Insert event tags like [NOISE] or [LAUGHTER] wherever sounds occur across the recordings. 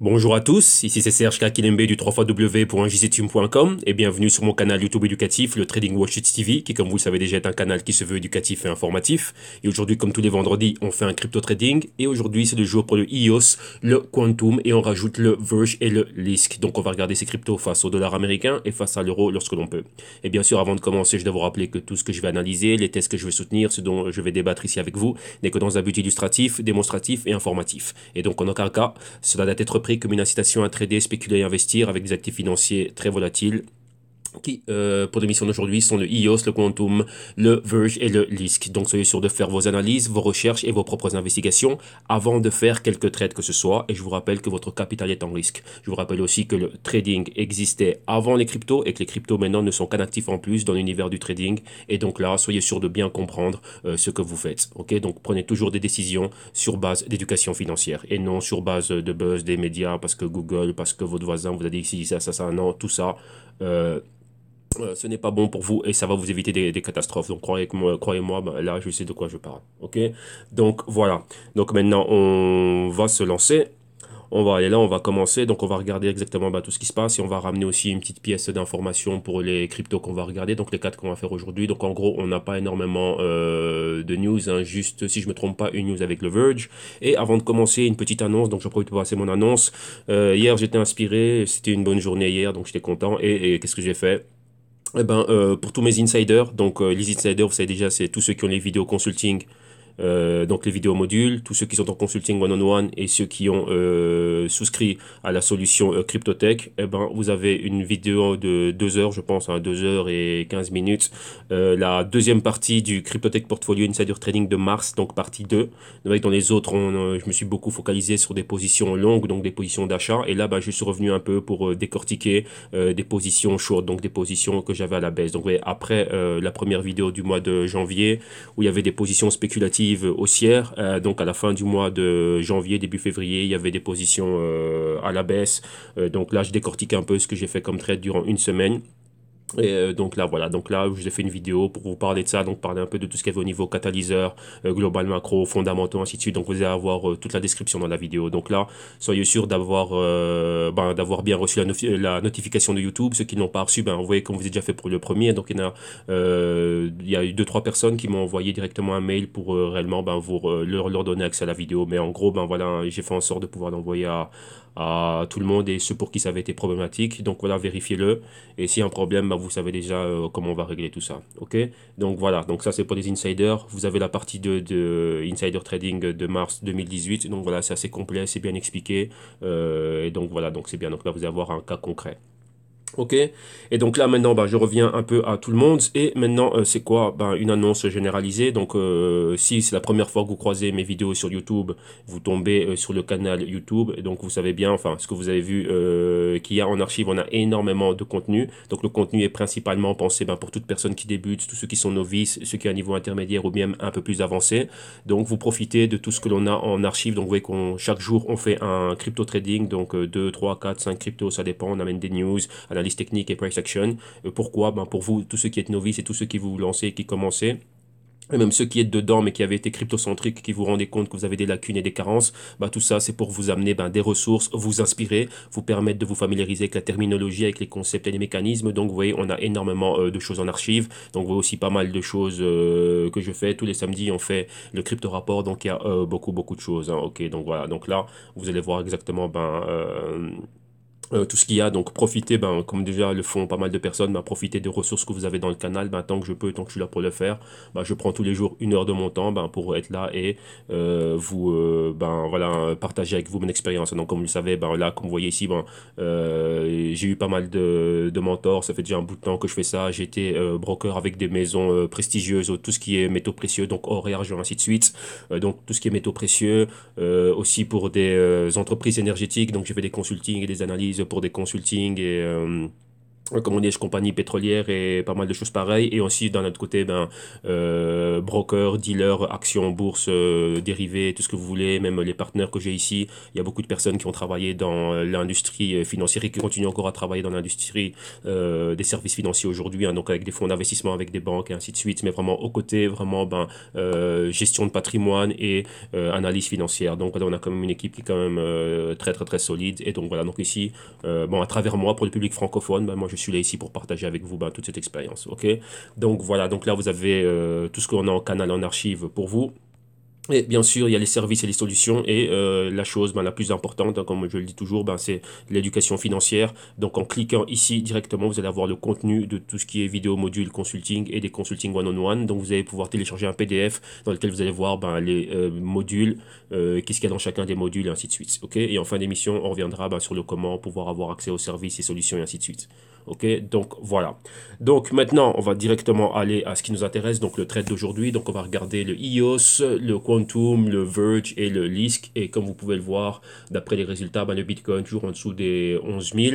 Bonjour à tous, ici c'est Serge Kakilembe du 3xw.jcteam.com et bienvenue sur mon canal YouTube éducatif, le Trading Watch TV, qui comme vous le savez déjà est un canal qui se veut éducatif et informatif. Et aujourd'hui, comme tous les vendredis, on fait un crypto trading et aujourd'hui c'est le jour pour le IOS, le Quantum et on rajoute le Verge et le Lisk Donc on va regarder ces cryptos face au dollar américain et face à l'euro lorsque l'on peut. Et bien sûr, avant de commencer, je dois vous rappeler que tout ce que je vais analyser, les tests que je vais soutenir, ce dont je vais débattre ici avec vous, n'est que dans un but illustratif, démonstratif et informatif. Et donc en aucun cas, cela doit être comme une incitation à trader, spéculer et investir avec des actifs financiers très volatiles qui, euh, pour missions d'aujourd'hui, sont le IOS, le Quantum, le Verge et le Lisk. Donc, soyez sûr de faire vos analyses, vos recherches et vos propres investigations avant de faire quelques trades que ce soit. Et je vous rappelle que votre capital est en risque. Je vous rappelle aussi que le trading existait avant les cryptos et que les cryptos maintenant ne sont qu'un actif en plus dans l'univers du trading. Et donc là, soyez sûr de bien comprendre euh, ce que vous faites. Ok, donc prenez toujours des décisions sur base d'éducation financière et non sur base de buzz des médias parce que Google, parce que votre voisin vous a dit si ça, ça, ça, non, tout ça. Euh, euh, ce n'est pas bon pour vous et ça va vous éviter des, catastrophes. Donc croyez-moi, croyez bah, là je sais de quoi je parle. Ok Donc voilà. Donc maintenant on va se lancer. On va aller là, on va commencer. Donc on va regarder exactement bah, tout ce qui se passe et on va ramener aussi une petite pièce d'information pour les cryptos qu'on va regarder. Donc les quatre qu'on va faire aujourd'hui. Donc en gros on n'a pas énormément euh, de news, hein. juste si je me trompe pas une news avec le Verge. Et avant de commencer une petite annonce, donc je profite pour passer mon annonce. Euh, hier j'étais inspiré, c'était une bonne journée hier, donc j'étais content. et qu'est-ce que j'ai fait eh ben, euh, pour tous mes insiders, donc euh, les insiders, vous savez déjà, c'est tous ceux qui ont les vidéos consulting, euh, donc les vidéos modules, tous ceux qui sont en consulting one-on-one et ceux qui ont euh, souscrit à la solution euh, Cryptotech, eh ben, vous avez une vidéo de 2 heures, je pense, 2 hein, heures et 15 minutes. la deuxième partie du Cryptotech Portfolio Insider Trading de mars, donc partie 2. Dans les autres, je me suis beaucoup focalisé sur des positions longues, donc des positions d'achat. Et là, ben, je suis revenu un peu pour décortiquer des positions short, donc des positions que j'avais à la baisse. Donc, après la première vidéo du mois de janvier, où il y avait des positions spéculatives, haussière. Euh, donc à la fin du mois de janvier, début février, il y avait des positions euh, à la baisse. Euh, donc là, je décortique un peu ce que j'ai fait comme trade durant une semaine. Et euh, donc là, voilà, donc là, je ai fait une vidéo pour vous parler de ça, donc parler un peu de tout ce qu'il y avait au niveau catalyseur, euh, global macro, fondamentaux, ainsi de suite. Donc vous allez avoir euh, toute la description dans la vidéo. Donc là, soyez sûr d'avoir ben, d'avoir bien reçu la, notification de YouTube. Ceux qui n'ont pas reçu, ben voyez comme vous avez déjà fait pour le premier. Donc il y en a, il y a eu deux trois personnes qui m'ont envoyé directement un mail pour réellement ben vous leur, leur donner accès à la vidéo. Mais en gros, ben voilà, j'ai fait en sorte de pouvoir l'envoyer à, à tout le monde et ceux pour qui ça avait été problématique. Donc voilà, vérifiez-le. Et s'il y a un problème, bah, vous savez déjà euh, comment on va régler tout ça. Ok Donc voilà, donc ça c'est pour les insiders. Vous avez la partie de, de Insider Trading de mars 2018. Donc voilà, c'est assez complet, c'est bien expliqué. Euh, et donc voilà, donc c'est bien. Donc là, vous allez avoir un cas concret. Ok Et donc là maintenant, bah, je reviens un peu à tout le monde. Et maintenant, euh, c'est quoi bah, Une annonce généralisée. Donc euh, si c'est la première fois que vous croisez mes vidéos sur YouTube, vous tombez euh, sur le canal YouTube. Et donc vous savez bien, enfin, ce que vous avez vu qu'il y a en archive, on a énormément de contenu. Donc le contenu est principalement pensé bah, pour toute personne qui débute, tous ceux qui sont novices, ceux qui ont un niveau intermédiaire ou bien un peu plus avancé. Donc vous profitez de tout ce que l'on a en archive. Donc vous voyez qu'on chaque jour, on fait un crypto trading. Donc 2, 3, 4, 5 cryptos, ça dépend. On amène des news. À la technique et price action. Euh, pourquoi ben Pour vous, tous ceux qui êtes novices et tous ceux qui vous lancez et qui commencez, et même ceux qui êtes dedans mais qui avaient été crypto-centriques, qui vous rendez compte que vous avez des lacunes et des carences, Ben tout ça c'est pour vous amener ben des ressources, vous inspirer, vous permettre de vous familiariser avec la terminologie, avec les concepts et les mécanismes. Donc vous voyez, on a énormément euh, de choses en archive. Donc vous voyez aussi pas mal de choses euh, que je fais. Tous les samedis on fait le crypto rapport, donc il y a beaucoup beaucoup de choses. Hein. Ok, donc voilà, donc là vous allez voir exactement ben euh, tout ce qu'il y a, donc profitez, ben, comme déjà le font pas mal de personnes, ben, profitez des ressources que vous avez dans le canal, ben, tant que je peux, tant que je suis là pour le faire, ben, je prends tous les jours une heure de mon temps ben, pour être là et euh, vous euh, ben, voilà, partager avec vous mon expérience. Donc comme vous le savez, ben, là, comme vous voyez ici, ben, j'ai eu pas mal de, de mentors, ça fait déjà un bout de temps que je fais ça, j'étais broker avec des maisons prestigieuses, tout ce qui est métaux précieux, donc or et argent, ainsi de suite, donc tout ce qui est métaux précieux, aussi pour des entreprises énergétiques, donc j'ai fait des consultings et des analyses pour des consultings et euh, comme dit, je compagnie pétrolière et pas mal de choses pareilles. Et aussi, d'un autre côté, ben, euh, broker, dealer, actions, bourse, euh, dérivés, tout ce que vous voulez, même les partenaires que j'ai ici. Il y a beaucoup de personnes qui ont travaillé dans euh, l'industrie financière et qui continuent encore à travailler dans l'industrie des services financiers aujourd'hui, hein, donc avec des fonds d'investissement, avec des banques et ainsi de suite, mais vraiment aux côtés, vraiment ben, gestion de patrimoine et analyse financière. Donc on a quand même une équipe qui est quand même très très très solide. Et donc voilà, donc ici, bon, à travers moi, pour le public francophone, ben, moi je suis là ici pour partager avec vous ben, toute cette expérience. Ok donc voilà, donc là vous avez euh, tout ce qu'on a en canal, en archive pour vous. Et bien sûr, il y a les services et les solutions. Et euh, la chose ben, la plus importante, comme je le dis toujours, ben, c'est l'éducation financière. Donc en cliquant ici directement, vous allez avoir le contenu de tout ce qui est vidéo module consulting et des consulting one-on-one. Donc vous allez pouvoir télécharger un PDF dans lequel vous allez voir ben, les euh, modules, qu'est-ce qu'il y a dans chacun des modules, et ainsi de suite. ok et en fin d'émission, on reviendra ben, sur le comment pouvoir avoir accès aux services et solutions, et ainsi de suite. Ok, donc voilà. Donc maintenant, on va directement aller à ce qui nous intéresse, donc le trade d'aujourd'hui. Donc on va regarder le IOS, e le Quantum, le Verge et le Lisk Et comme vous pouvez le voir, d'après les résultats, ben, le Bitcoin toujours en dessous des 11 000.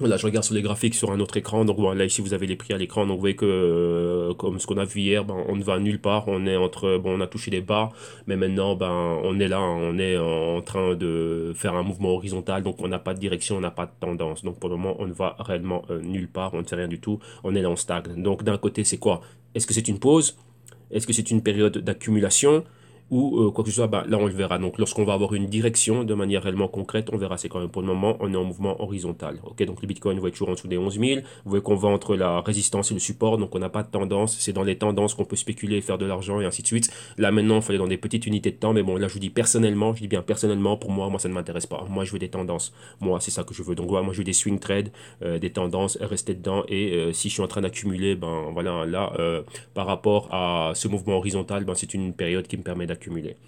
Voilà, je regarde sur les graphiques sur un autre écran. Donc voilà, ici vous avez les prix à l'écran. Donc vous voyez que euh, comme ce qu'on a vu hier, ben, on ne va nulle part. On est entre, bon, on a touché les bas, mais maintenant, ben, on est là, on est en train de faire un mouvement horizontal. Donc on n'a pas de direction, on n'a pas de tendance. Donc pour le moment, on ne va réellement euh, nulle part. On ne fait rien du tout. On est là, on stagne. Donc d'un côté, c'est quoi Est-ce que c'est une pause Est-ce que c'est une période d'accumulation ou euh, quoi que ce soit, ben là on le verra. Donc lorsqu'on va avoir une direction de manière réellement concrète, on verra. C'est quand même pour le moment, on est en mouvement horizontal. Ok, donc le Bitcoin, vous voyez toujours en dessous des 11 000. Vous voyez qu'on va entre la résistance et le support, donc on n'a pas de tendance. C'est dans les tendances qu'on peut spéculer, faire de l'argent et ainsi de suite. Là maintenant, on fallait dans des petites unités de temps, mais bon, là je vous dis personnellement, je dis bien personnellement, pour moi, moi ça ne m'intéresse pas. Moi je veux des tendances. Moi c'est ça que je veux. Donc voilà, moi je veux des swing trades, euh, des tendances, rester dedans. Et euh, si je suis en train d'accumuler, ben voilà, là par rapport à ce mouvement horizontal, ben c'est une période qui me permet d'accumuler accumuler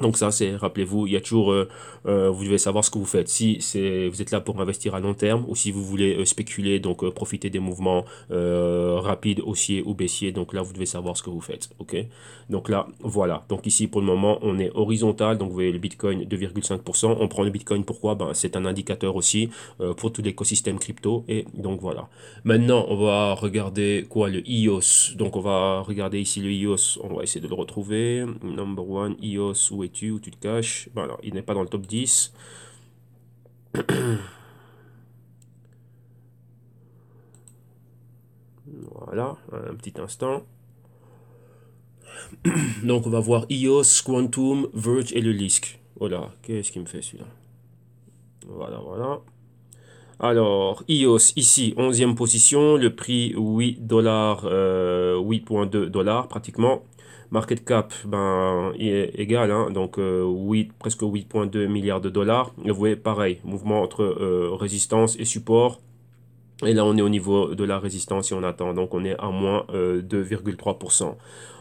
donc ça, c'est, rappelez-vous, il y a toujours, euh, euh, vous devez savoir ce que vous faites. Si c'est, vous êtes là pour investir à long terme ou si vous voulez euh, spéculer, donc profiter des mouvements rapides, haussiers ou baissiers, donc là, vous devez savoir ce que vous faites. Ok Donc là, voilà. Donc ici, pour le moment, on est horizontal. Donc vous voyez le Bitcoin 2,5%. On prend le Bitcoin pourquoi ben, C'est un indicateur aussi pour tout l'écosystème crypto. Et donc voilà. Maintenant, on va regarder quoi Le IOS. Donc on va regarder ici le IOS. On va essayer de le retrouver. Number one, IOS, où tu Où tu te caches alors, Il n'est pas dans le top 10. [CLEARS THROAT] voilà, un petit instant. [CLEARS THROAT] Donc on va voir iOS, Quantum, Verge et le Lisk. voilà oh qu'est-ce qui me fait celui-là Voilà, voilà. Alors, iOS ici, 11e position, le prix 8 dollars, 8.2 euh, dollars pratiquement. Market cap ben, est égal, hein. donc 8, euh, presque 8,2 milliards de dollars. vous voyez, pareil, mouvement entre euh, résistance et support. Et là, on est au niveau de la résistance et on attend. Donc, on est à moins 2,3%. Euh,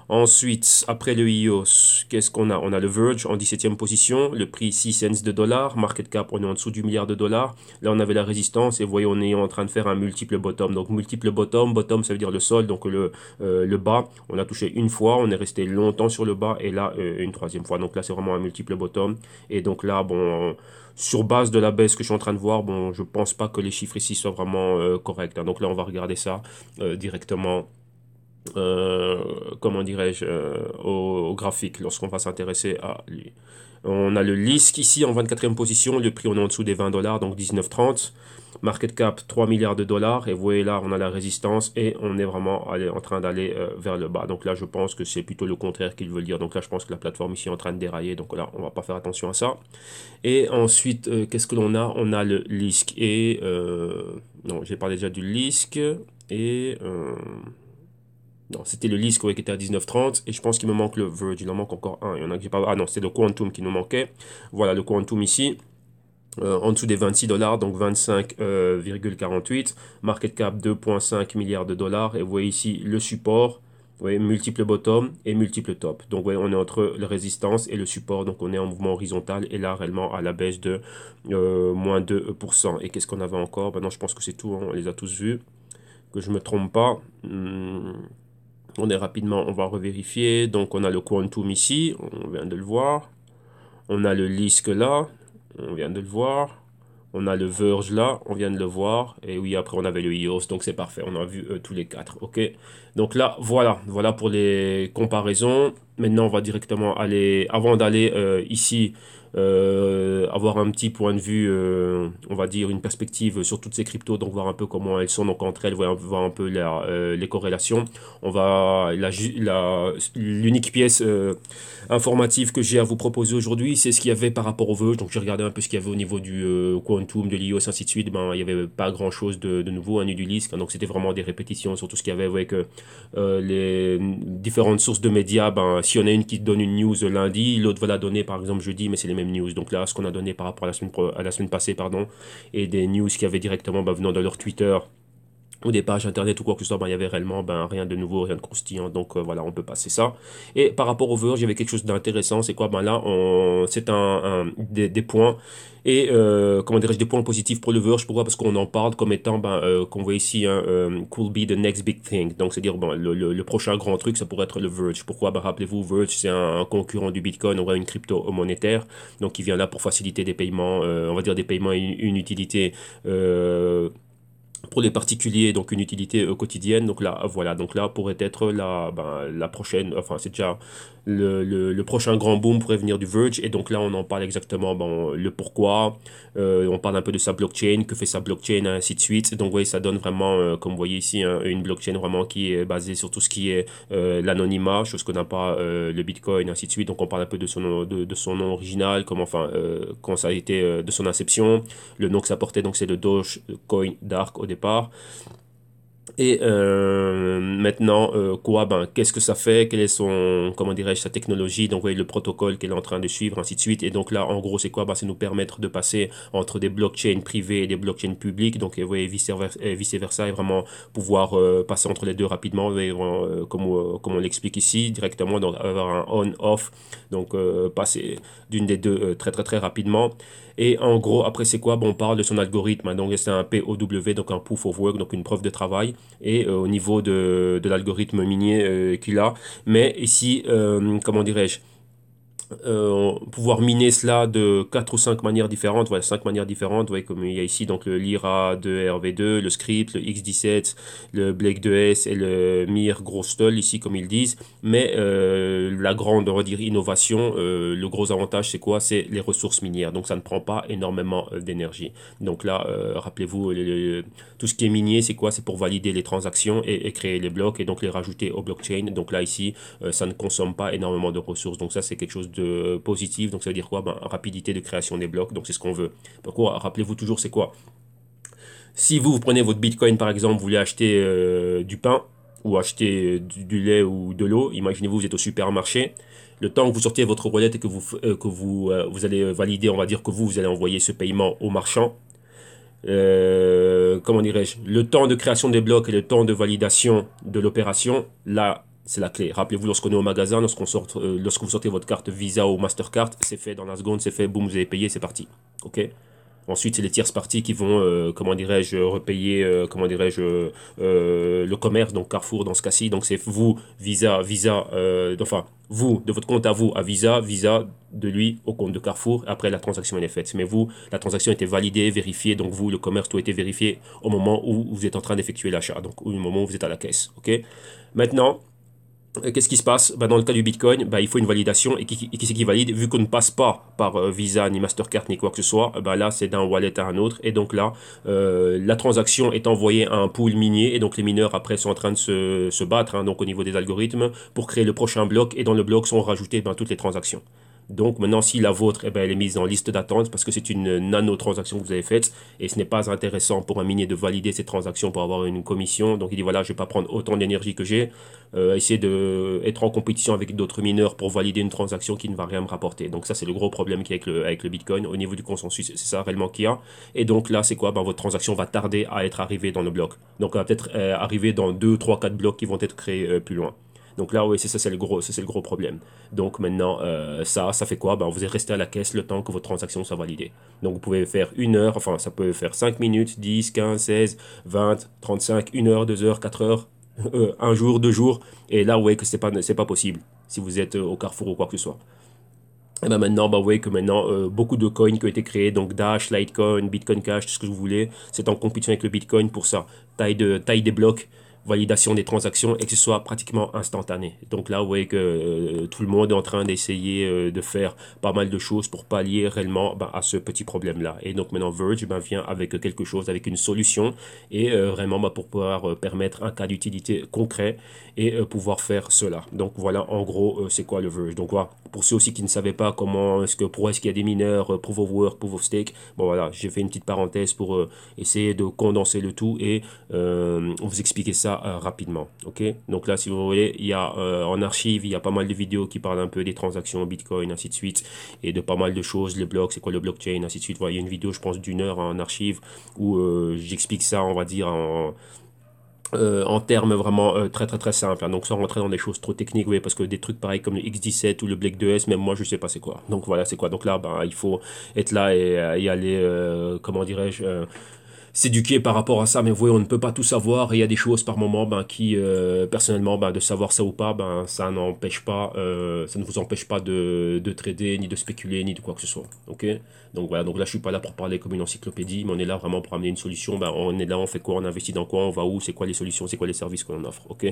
Ensuite, après le IOS, qu'est-ce qu'on a On a le Verge en 17e position, le prix 6 cents de dollars, market cap on est en dessous du milliard de dollars. Là on avait la résistance et vous voyez on est en train de faire un multiple bottom. Donc multiple bottom, bottom ça veut dire le sol, donc le, euh, le bas. On a touché une fois, on est resté longtemps sur le bas et là euh, une troisième fois. Donc là c'est vraiment un multiple bottom. Et donc là bon... sur base de la baisse que je suis en train de voir, bon, je pense pas que les chiffres ici soient vraiment euh, corrects. Hein. Donc là, on va regarder ça directement euh, comment dirais-je, euh, au, graphique lorsqu'on va s'intéresser à lui. On a le LISC ici en 24e position, le prix on est en dessous des 20 dollars, donc 19,30. Market cap 3 milliards de dollars, et vous voyez là, on a la résistance et on est vraiment en train d'aller euh, vers le bas. Donc là, je pense que c'est plutôt le contraire qu'il veut dire. Donc là, je pense que la plateforme ici est en train de dérailler, donc là, on va pas faire attention à ça. Et ensuite, qu'est-ce que l'on a On a le LISC et. non, j'ai parlé déjà du LISC et. Non, c'était le liste qui était à 19,30 et je pense qu'il me manque le Verge, il en manque encore un. Il y en a pas. Ah non, c'est le Quantum qui nous manquait. Voilà le Quantum ici. Euh, en dessous des 26 dollars, donc 25,48. Euh, market cap 2,5 milliards de dollars. Et vous voyez ici le support, vous voyez, multiple bottom et multiple top. Donc vous voyez, on est entre la résistance et le support. Donc on est en mouvement horizontal et là réellement à la baisse de euh, moins 2%. Et qu'est-ce qu'on avait encore Maintenant bah je pense que c'est tout, hein. on les a tous vus. Que je ne me trompe pas. Hmm on est rapidement, on va revérifier. Donc on a le quantum ici, on vient de le voir. On a le lisque là, on vient de le voir. On a le Verge là, on vient de le voir. Et oui, après on avait le IOS, donc c'est parfait. On a vu euh, tous les quatre, ok Donc là, voilà, voilà pour les comparaisons. Maintenant, on va directement aller, avant d'aller euh, ici euh, avoir un petit point de vue, euh, on va dire une perspective sur toutes ces cryptos, donc voir un peu comment elles sont, donc entre elles, voir, voir un peu euh, les corrélations. On va l'unique la, l'unique pièce informative que j'ai à vous proposer aujourd'hui, c'est ce qu'il y avait par rapport au VEUGE. Donc j'ai regardé un peu ce qu'il y avait au niveau du Quantum, de l'IOS, ainsi de suite. Ben il n'y avait pas grand chose de, de nouveau, un hein, du donc c'était vraiment des répétitions sur tout ce qu'il y avait avec les différentes sources de médias. Ben si on a une qui donne une news lundi, l'autre va la donner par exemple jeudi, mais c'est les news. Donc là, ce qu'on a donné par rapport à la semaine, à la semaine passée, pardon, et des news qui avaient directement bah, venant de leur Twitter des pages internet ou quoi que ce soit, ben, il y avait réellement ben, rien de nouveau, rien de croustillant. Donc euh, voilà, on peut passer ça. Et par rapport au Verge, il y avait quelque chose d'intéressant. C'est quoi Ben là, c'est un, des, points. Et euh, comment dirais des points positifs pour le Verge. Pourquoi Parce qu'on en parle comme étant, ben, euh, qu'on voit ici, un hein, could be the next big thing. Donc c'est-à-dire, ben, le, prochain grand truc, ça pourrait être le Verge. Pourquoi ben, Rappelez-vous, Verge, c'est un, concurrent du Bitcoin, on une crypto monétaire. Donc il vient là pour faciliter des paiements, on va dire des paiements une, utilité pour les particuliers, donc une utilité euh, quotidienne. Donc là, voilà, donc là pourrait être la, ben, la prochaine, enfin c'est déjà le, le, prochain grand boom pourrait venir du Verge. Et donc là, on en parle exactement bon, le pourquoi. Euh, on parle un peu de sa blockchain, que fait sa blockchain, ainsi de suite. Donc, vous voyez, ça donne vraiment, euh, comme vous voyez ici, hein, une blockchain vraiment qui est basée sur tout ce qui est euh, l'anonymat, chose que n'a pas le Bitcoin, ainsi de suite. Donc, on parle un peu de son nom, de, son nom original, comme enfin, quand ça a été de son inception, le nom que ça portait. Donc, c'est le Dogecoin Dark au départ. Et euh, maintenant, euh, quoi ben, Qu'est-ce que ça fait Quelle est son, comment dirais-je, sa technologie Donc, le protocole qu'elle est en train de suivre, ainsi de suite. Et donc là, en gros, c'est quoi ben, C'est nous permettre de passer entre des blockchains privées et des blockchains publiques. Donc, euh, voyez, vice-versa, et, vraiment pouvoir passer entre les deux rapidement, comme, on l'explique ici, directement, donc avoir un on-off, donc passer d'une des deux très, très, très rapidement. Et en gros, après c'est quoi bon, On parle de son algorithme. Hein. donc c'est un POW, donc un proof of work, donc une preuve de travail. Et euh, au niveau de, l'algorithme minier euh, qu'il a. Mais ici, euh, comment dirais-je euh, pouvoir miner cela de quatre ou cinq manières différentes, voilà, cinq manières différentes, voyez comme il y a ici donc le Lira 2 RV2, le Script, le X17, le Blake 2S et le Mir Grosstol, ici comme ils disent. Mais euh, la grande, on innovation, euh, le gros avantage, c'est quoi C'est les ressources minières. Donc ça ne prend pas énormément d'énergie. Donc là, rappelez-vous, tout ce qui est minier, c'est quoi C'est pour valider les transactions et, créer les blocs et donc les rajouter au blockchain. Donc là, ici, ça ne consomme pas énormément de ressources. Donc ça, c'est quelque chose de euh, positive Donc ça veut dire quoi ben, Rapidité de création des blocs, donc c'est ce qu'on veut. pourquoi rappelez-vous toujours c'est quoi Si vous, prenez votre Bitcoin par exemple, vous voulez acheter euh, du pain ou acheter euh, du, lait ou de l'eau, imaginez-vous vous êtes au supermarché. Le temps que vous sortiez votre roulette et que vous, que vous, vous allez valider, on va dire que vous, vous allez envoyer ce paiement au marchand, comment dirais-je, le temps de création des blocs et le temps de validation de l'opération, là, c'est la clé. Rappelez-vous, lorsqu'on est au magasin, lorsqu'on euh, lorsque vous sortez votre carte Visa ou Mastercard, c'est fait dans la seconde, c'est fait, boum, vous avez payé, c'est parti. Ok Ensuite, c'est les tierces parties qui vont, euh, comment dirais-je, repayer, euh, comment dirais-je, le commerce, donc Carrefour dans ce cas-ci. Donc c'est vous, Visa, Visa, enfin, vous, de votre compte à vous, à Visa, Visa de lui au compte de Carrefour. Après, la transaction, est faite. Mais vous, la transaction était validée, vérifiée. Donc vous, le commerce, tout a été vérifié au moment où vous êtes en train d'effectuer l'achat. Donc au moment où vous êtes à la caisse. OK Maintenant, euh, qu'est-ce qui se passe bah, Dans le cas du Bitcoin, bah, il faut une validation. Et qui, qui c'est qui valide Vu qu'on ne passe pas par euh, Visa, ni Mastercard, ni quoi que ce soit, bah, là, c'est d'un wallet à un autre. Et donc là, euh, la transaction est envoyée à un pool minier. Et donc les mineurs, après, sont en train de se, battre hein, donc, au niveau des algorithmes pour créer le prochain bloc. Et dans le bloc sont rajoutées toutes les transactions. Donc maintenant, si la vôtre, eh ben, elle est mise en liste d'attente parce que c'est une nano-transaction que vous avez faite et ce n'est pas intéressant pour un minier de valider cette transaction pour avoir une commission. Donc il dit voilà, je ne vais pas prendre autant d'énergie que j'ai, euh, essayer d'être en compétition avec d'autres mineurs pour valider une transaction qui ne va rien me rapporter. Donc ça, c'est le gros problème qui y avec le, avec le Bitcoin au niveau du consensus. C'est ça réellement qu'il y a. Et donc là, c'est quoi ben, Votre transaction va tarder à être arrivée dans le bloc. Donc elle va peut-être euh, arriver dans 2, 3, 4 blocs qui vont être créés euh, plus loin. Donc là, oui, c'est ça, c'est le gros, c'est le gros problème. Donc maintenant, euh, ça, ça fait quoi ben, Vous êtes resté à la caisse le temps que votre transaction soit validée. Donc vous pouvez faire une heure, enfin, ça peut faire 5 minutes, 10, 15, 16, 20, 35, 1 heure, 2 heures, 4 heures, 1 [LAUGHS] euh, jour, 2 jours. Et là, vous voyez que c'est pas, c'est pas possible si vous êtes euh, au carrefour ou quoi que ce soit. Et ben maintenant, bah voyez que maintenant, beaucoup de coins qui ont été créés, donc Dash, Litecoin, Bitcoin Cash, tout ce que vous voulez, c'est en compétition avec le Bitcoin pour ça. Taille, de, taille des blocs, validation des transactions et que ce soit pratiquement instantané. Donc là, vous voyez que euh, tout le monde est en train d'essayer euh, de faire pas mal de choses pour pallier réellement ben, à ce petit problème-là. Et donc maintenant, Verge ben, vient avec quelque chose, avec une solution et euh, vraiment ben, pour pouvoir permettre un cas d'utilité concret et pouvoir faire cela. Donc voilà, en gros, c'est quoi le Verge. Donc voilà, pour ceux aussi qui ne savaient pas comment est-ce que, pourquoi est-ce qu'il y a des mineurs, Proof of Work, Proof of Stake, bon voilà, j'ai fait une petite parenthèse pour essayer de condenser le tout et vous expliquer ça euh, rapidement. Ok. Donc là, si vous voulez il y a euh, en archive, il y a pas mal de vidéos qui parlent un peu des transactions Bitcoin, ainsi de suite, et de pas mal de choses, le bloc, c'est quoi le blockchain, ainsi de suite. Voilà, il y a une vidéo, je pense, d'une heure en archive où euh, j'explique ça, on va dire en en termes vraiment très très très simple. Hein. donc sans rentrer dans des choses trop techniques, oui, parce que des trucs pareils comme le X17 ou le Black 2S, même moi je sais pas c'est quoi. Donc voilà, c'est quoi. Donc là, ben, il faut être là et, y aller, comment dirais-je, s'éduquer par rapport à ça, mais vous voyez, on ne peut pas tout savoir et il y a des choses par moment ben, qui, euh, personnellement, ben, de savoir ça ou pas, ben, ça n'empêche pas, euh, ça ne vous empêche pas de, de, trader, ni de spéculer, ni de quoi que ce soit. Ok Donc voilà, donc là je suis pas là pour parler comme une encyclopédie, mais on est là vraiment pour amener une solution. Ben, on est là, on fait quoi, on investit dans quoi, on va où, c'est quoi les solutions, c'est quoi les services qu'on offre. Ok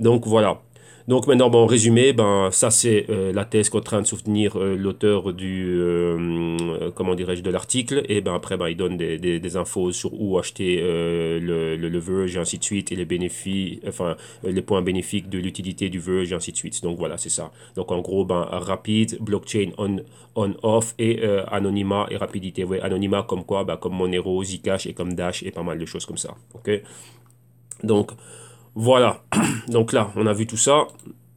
Donc voilà. Donc maintenant, bon, en résumé, ben, ça c'est euh, la thèse qu'en train de soutenir euh, l'auteur du, euh, comment dirais-je, de l'article. Et ben après, ben, il donne des, infos sur où acheter le, le, Verge et ainsi de suite, et les bénéfices, enfin les points bénéfiques de l'utilité du Verge et ainsi de suite. Donc voilà, c'est ça. Donc en gros, ben rapide, blockchain on on off et anonymat et rapidité. Ouais, anonymat comme quoi, ben, comme Monero, Zcash et comme Dash et pas mal de choses comme ça. Ok. Donc voilà, [CLEARS THROAT] donc là, on a vu tout ça.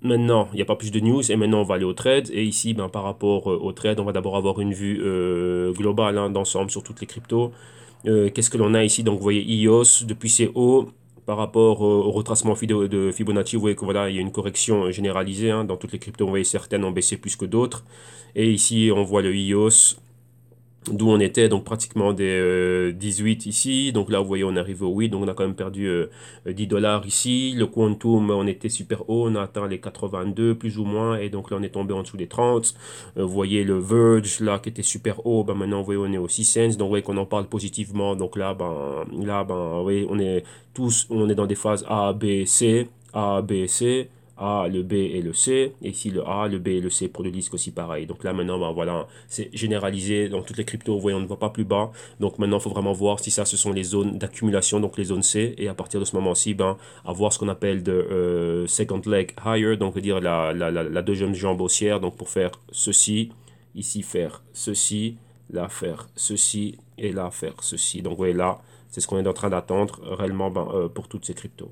Maintenant, il n'y a pas plus de news et maintenant on va aller au trade. Et ici, ben, par rapport euh, au trade, on va d'abord avoir une vue euh, globale hein, d'ensemble sur toutes les cryptos. Euh, qu'est-ce que l'on a ici Donc vous voyez IOS e depuis ses hauts par rapport au retracement de Fibonacci, vous voyez que voilà, il y a une correction généralisée hein. dans toutes les cryptos. Vous voyez certaines ont baissé plus que d'autres. Et ici, on voit le IOS e d'où on était, donc pratiquement des 18 euh, ici. Donc là, vous voyez, on arrive au 8, donc on a quand même perdu 10 euh, dollars ici. Le quantum, on était super haut, on a atteint les 82 plus ou moins, et donc là, on est tombé en dessous des 30. Euh, vous voyez, le Verge, là, qui était super haut, ben, maintenant, vous voyez, on est au 6 cents, donc vous qu'on en parle positivement. Donc là, ben, là, ben, vous voyez, on est tous, on est dans des phases A, B, C, A, B, C. A, le B et le C. Et ici, le A, le B et le C pour le disque aussi pareil. Donc là, maintenant, ben voilà, c'est généralisé dans toutes les cryptos. Vous voyez, on ne voit pas plus bas. Donc maintenant, il faut vraiment voir si ça, ce sont les zones d'accumulation, donc les zones C. Et à partir de ce moment-ci, ben, avoir ce qu'on appelle de euh, second leg higher, donc dire la, deuxième jambe haussière. Donc pour faire ceci, ici faire ceci, là faire ceci et là faire ceci. Donc vous voyez, là, c'est ce qu'on est en train d'attendre réellement ben, euh, pour toutes ces cryptos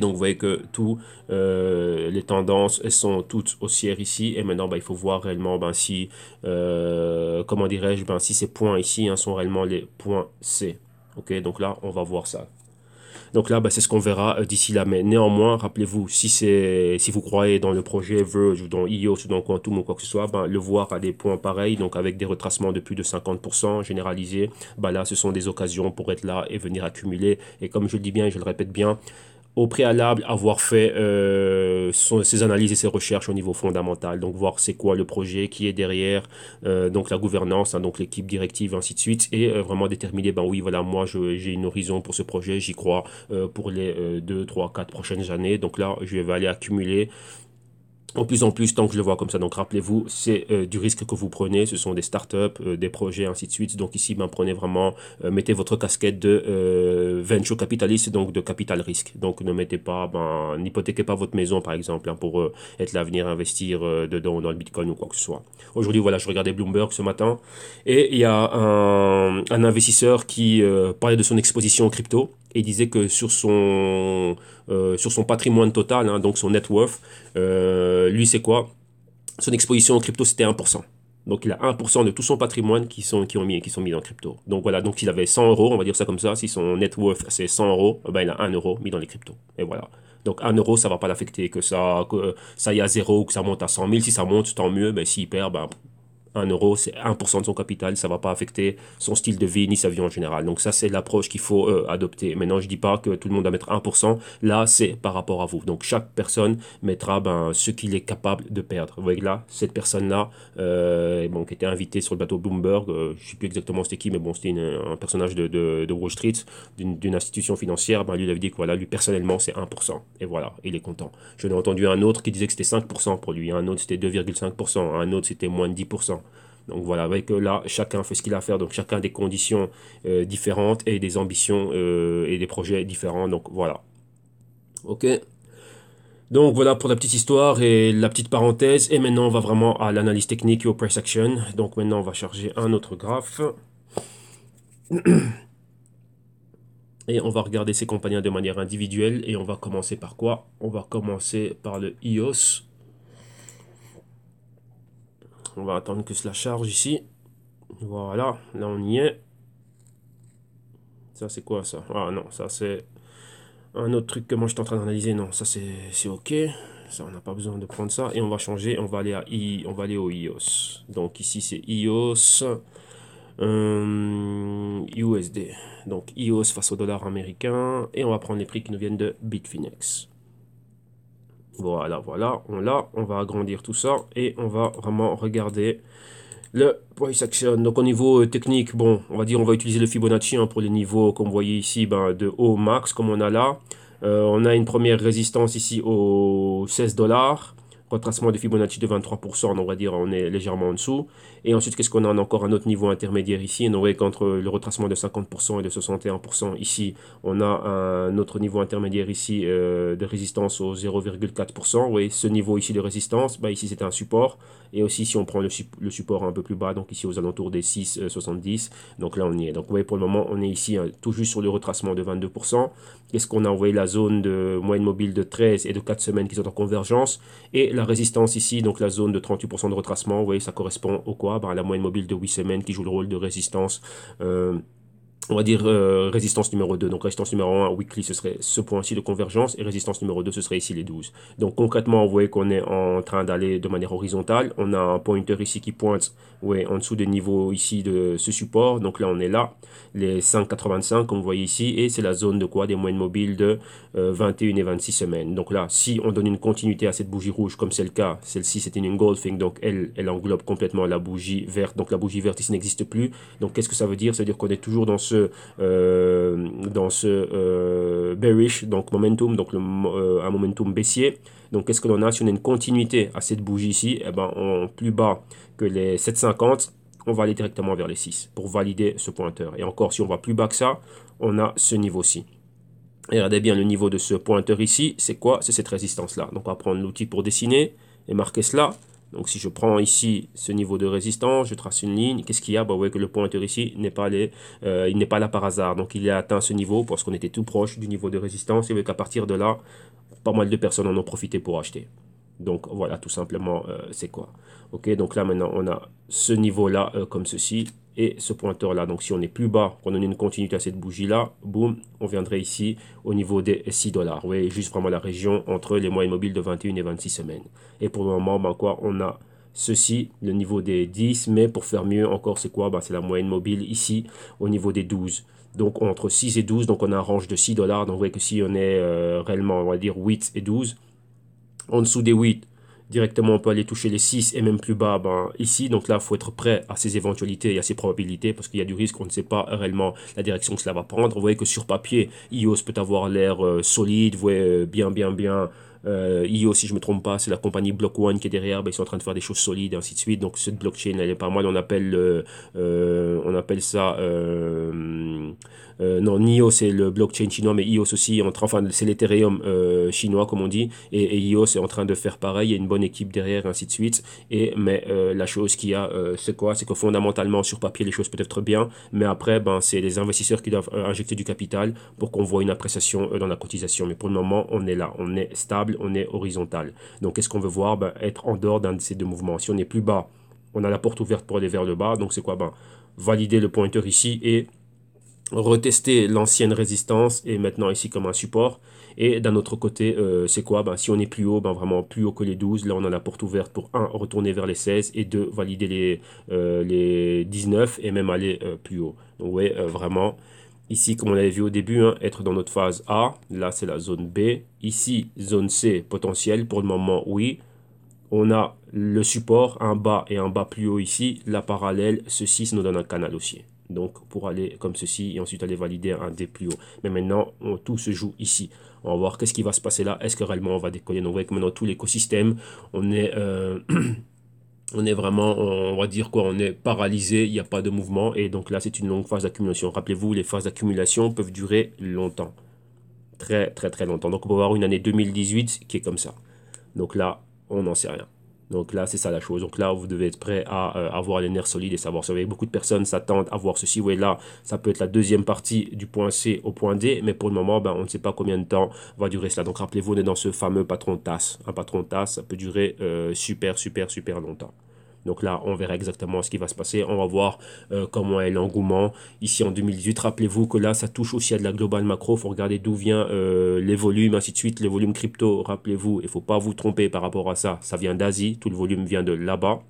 donc vous voyez que toutes euh, les tendances elles sont toutes haussières ici. Et maintenant, bah, il faut voir réellement ben, si, euh, comment dirais-je, ben, si ces points ici hein, sont réellement les points C. Ok, donc là, on va voir ça. Donc là, bah, c'est ce qu'on verra euh, d'ici là. Mais néanmoins, rappelez-vous, si, si vous croyez dans le projet VEUX ou dans IOS ou dans Quantum ou quoi que ce soit, ben, le voir à des points pareils, donc avec des retracements de plus de 50% généralisés, bah, là, ce sont des occasions pour être là et venir accumuler. Et comme je le dis bien et je le répète bien, au préalable avoir fait euh, ses analyses et ses recherches au niveau fondamental. Donc voir c'est quoi le projet, qui est derrière, euh, donc la gouvernance, hein, donc l'équipe directive, ainsi de suite, et euh, vraiment déterminer, ben oui, voilà, moi j'ai une horizon pour ce projet, j'y crois pour les 2, 3, 4 prochaines années. Donc là, je vais aller accumuler en plus en plus, tant que je le vois comme ça, donc rappelez-vous, c'est euh, du risque que vous prenez, ce sont des startups, euh, des projets, ainsi de suite. Donc ici, ben, prenez vraiment, euh, mettez votre casquette de venture capitaliste, donc de capital risque. Donc ne mettez pas, ben, n'hypothéquez pas votre maison, par exemple, hein, pour être l'avenir, investir dedans, dans le Bitcoin ou quoi que ce soit. Aujourd'hui, voilà, je regardais Bloomberg ce matin, et il y a un, investisseur qui parlait de son exposition crypto, et disait que sur son, euh, sur son patrimoine total, hein, donc son net worth, euh, lui c'est quoi Son exposition en crypto c'était 1%. Donc il a 1% de tout son patrimoine qui sont, qui ont mis, qui sont mis dans crypto. Donc voilà, donc s'il avait 100 euros, on va dire ça comme ça, si son net worth c'est 100 euros, eh ben, il a 1 euro mis dans les cryptos. Et voilà. Donc 1 euro, ça va pas l'affecter, que ça, que ça y a zéro ou que ça monte à 100 000. Si ça monte, tant mieux. Ben, S'il perd, ben, un euro, c'est 1% de son capital, ça ne va pas affecter son style de vie ni sa vie en général. Donc ça, c'est l'approche qu'il faut euh, adopter. Maintenant, je ne dis pas que tout le monde va mettre 1%, là, c'est par rapport à vous. Donc chaque personne mettra ben, ce qu'il est capable de perdre. Vous voyez là, cette personne-là, euh, bon, qui était invitée sur le bateau Bloomberg, euh, je ne sais plus exactement c'était qui, mais bon, c'était un personnage de, Wall Street, d'une institution financière, ben, lui, il avait dit que voilà, lui, personnellement, c'est 1%. Et voilà, il est content. Je n'ai entendu un autre qui disait que c'était 5% pour lui, un autre c'était 2,5%, un autre c'était moins de 10%. Donc voilà, avec euh, là, chacun fait ce qu'il a à faire. Donc chacun a des conditions euh, différentes et des ambitions euh, et des projets différents. Donc voilà. Ok. Donc voilà pour la petite histoire et la petite parenthèse. Et maintenant, on va vraiment à l'analyse technique et au price action. Donc maintenant, on va charger un autre graphe. [CLEARS THROAT] Et on va regarder ces compagnons de manière individuelle. Et on va commencer par quoi On va commencer par le IOS. On va attendre que cela charge ici. Voilà, là on y est. Ça c'est quoi ça Ah non, ça c'est un autre truc que moi je suis en train d'analyser. Non, ça c'est ok. Ça, on n'a pas besoin de prendre ça. Et on va changer, on va aller, à on va aller au IOS. Donc ici c'est IOS USD. Euh, Donc IOS face au dollar américain. Et on va prendre les prix qui nous viennent de Bitfinex. Voilà, voilà, on l'a. On va agrandir tout ça et on va vraiment regarder le price action. Donc au niveau euh, technique, bon, on va dire on va utiliser le Fibonacci hein, pour les niveaux, comme vous voyez ici, ben, de haut max, comme on a là. Euh, on a une première résistance ici aux 16 dollars retracement de Fibonacci de 23%, on va dire on est légèrement en dessous. Et ensuite, qu'est-ce qu'on a, encore un autre niveau intermédiaire ici, on voit qu'entre le retracement de 50% et de 61% ici, on a un autre niveau intermédiaire ici euh, de résistance au 0,4%. ce niveau ici de résistance, bah, ici c'est un support. Et aussi, si on prend le, support un peu plus bas, donc ici aux alentours des 6,70, euh, donc là on y est. Donc vous voyez, pour le moment, on est ici hein, tout juste sur le retracement de 22%. Qu'est-ce qu'on a envoyé la zone de moyenne mobile de 13 et de 4 semaines qui sont en convergence et la résistance ici, donc la zone de 38% de retracement, vous voyez, ça correspond au quoi ben, la moyenne mobile de 8 semaines qui joue le rôle de résistance. Euh, on va dire euh, résistance numéro 2. Donc résistance numéro 1, weekly, ce serait ce point-ci de convergence, et résistance numéro 2, ce serait ici les 12. Donc concrètement, vous voyez qu'on est en train d'aller de manière horizontale. On a un pointer ici qui pointe ouais, en dessous des niveaux ici de ce support. Donc là, on est là, les 5,85 comme vous voyez ici, et c'est la zone de quoi Des moyennes mobiles de 21 euh, et 26 semaines. Donc là, si on donne une continuité à cette bougie rouge, comme c'est le cas, celle-ci c'est une engulfing, donc elle, elle englobe complètement la bougie verte. Donc la bougie verte ici n'existe plus. Donc qu'est-ce que ça veut dire Ça veut dire qu'on est toujours dans ce euh, dans ce euh, bearish, donc momentum, donc le, euh, un momentum baissier. Donc qu'est-ce que l'on a Si on a une continuité à cette bougie ici, et eh ben, en plus bas que les 750, on va aller directement vers les 6 pour valider ce pointeur. Et encore, si on va plus bas que ça, on a ce niveau-ci. Et regardez bien le niveau de ce pointeur ici, c'est quoi C'est cette résistance-là. Donc on va prendre l'outil pour dessiner et marquer cela. Donc si je prends ici ce niveau de résistance, je trace une ligne, qu'est-ce qu'il y a Bah voyez que le pointeur ici n'est pas euh, il n'est pas là par hasard. Donc il a atteint ce niveau parce qu'on était tout proche du niveau de résistance et qu'à partir de là, pas mal de personnes en ont profité pour acheter. Donc voilà, tout simplement, euh, c'est quoi. Ok, donc là maintenant, on a ce niveau-là euh, comme ceci et ce pointeur là. Donc si on est plus bas, pour donner une continuité à cette bougie là, boum, on viendrait ici au niveau des 6 dollars. Vous voyez, juste vraiment la région entre les moyennes mobiles de 21 et 26 semaines. Et pour le moment, ben quoi, on a ceci, le niveau des 10, mais pour faire mieux encore, c'est quoi bah, C'est la moyenne mobile ici au niveau des 12. Donc entre 6 et 12, donc on a un range de 6 dollars. Donc vous voyez que si on est euh, réellement, on va dire 8 et 12, en dessous des 8, directement on peut aller toucher les 6 et même plus bas ben, ici. Donc là, il faut être prêt à ces éventualités et à ces probabilités parce qu'il y a du risque, on ne sait pas réellement la direction que cela va prendre. Vous voyez que sur papier, IOS peut avoir l'air euh, solide, vous voyez, euh, bien, bien, bien. Euh, IOS, si je ne me trompe pas, c'est la compagnie Block One qui est derrière. Ben, ils sont en train de faire des choses solides, et ainsi de suite. Donc cette blockchain, elle est pas mal. appelle, on appelle ça euh, non, NIO c'est le blockchain chinois, mais IOS aussi, en train, enfin c'est l'Ethereum euh, chinois comme on dit, et, Io IOS est en train de faire pareil, il y a une bonne équipe derrière, ainsi de suite. Et mais euh, la chose qu'il y a, c'est quoi C'est que fondamentalement sur papier les choses peuvent être bien, mais après ben c'est les investisseurs qui doivent injecter du capital pour qu'on voit une appréciation dans la cotisation. Mais pour le moment on est là, on est stable, on est horizontal. Donc qu'est-ce qu'on veut voir ben, Être en dehors d'un de ces deux mouvements. Si on est plus bas, on a la porte ouverte pour aller vers le bas. Donc c'est quoi ben valider le pointeur ici et retester l'ancienne résistance et maintenant ici comme un support. Et d'un autre côté, euh, c'est quoi ben, Si on est plus haut, ben, vraiment plus haut que les 12, là on a la porte ouverte pour 1, retourner vers les 16 et 2, valider les, euh, les 19 et même aller euh, plus haut. Donc ouais, vraiment, ici comme on l'avait vu au début, hein, être dans notre phase A, là c'est la zone B. Ici, zone C potentiel pour le moment oui. On a le support, un bas et un bas plus haut ici, la parallèle, ceci, nous donne un canal aussi donc pour aller comme ceci et ensuite aller valider un dé plus haut. Mais maintenant, tout se joue ici. On va voir qu'est-ce qui va se passer là. Est-ce que réellement on va décoller Donc vous que maintenant tout l'écosystème, on est... Euh, [CLEARS THROAT] on est vraiment, on va dire quoi, on est paralysé, il n'y a pas de mouvement, et donc là c'est une longue phase d'accumulation. Rappelez-vous, les phases d'accumulation peuvent durer longtemps, très très très longtemps. Donc on peut avoir une année 2018 qui est comme ça. Donc là, on n'en sait rien. Donc là, c'est ça la chose. Donc là, vous devez être prêt à euh, avoir les nerfs solides et savoir voyez, Beaucoup de personnes s'attendent à voir ceci. Vous voyez là, ça peut être la deuxième partie du point C au point D, mais pour le moment, ben, on ne sait pas combien de temps va durer cela. Donc rappelez-vous, on est dans ce fameux patron tasse. Un patron tasse ça peut durer euh, super, super, super longtemps. Donc là, on verra exactement ce qui va se passer. On va voir euh, comment est l'engouement. Ici en 2018, rappelez-vous que là, ça touche aussi à de la globale macro. Il faut regarder d'où vient euh, les volumes, ainsi de suite. Les volumes crypto, rappelez-vous, il ne faut pas vous tromper par rapport à ça. Ça vient d'Asie, tout le volume vient de là-bas.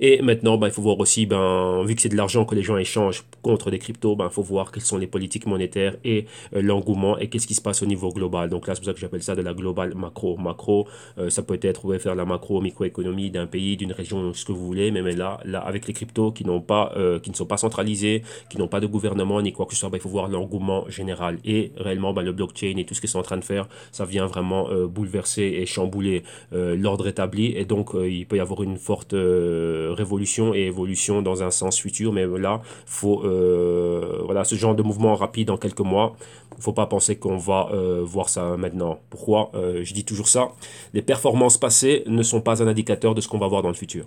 Et maintenant, ben, il faut voir aussi, ben, vu que c'est de l'argent que les gens échangent contre des cryptos, il ben, faut voir quelles sont les politiques monétaires et euh, l'engouement et qu'est-ce qui se passe au niveau global. Donc là, c'est pour ça que j'appelle ça de la globale macro. Macro, euh, ça peut être ouais, faire la macro microéconomie d'un pays, d'une région, ce que vous voulez, mais, là, là, avec les cryptos qui n'ont pas, euh, qui ne sont pas centralisés, qui n'ont pas de gouvernement ni quoi que ce soit, ben, il faut voir l'engouement général. Et réellement, le blockchain et tout ce qu'ils sont en train de faire, ça vient vraiment bouleverser et chambouler l'ordre établi. Et donc, il peut y avoir une forte euh, révolution et évolution dans un sens futur, mais là, faut, euh, voilà, ce genre de mouvement rapide en quelques mois, faut pas penser qu'on va euh, voir ça maintenant. Pourquoi Je dis toujours ça, les performances passées ne sont pas un indicateur de ce qu'on va voir dans le futur.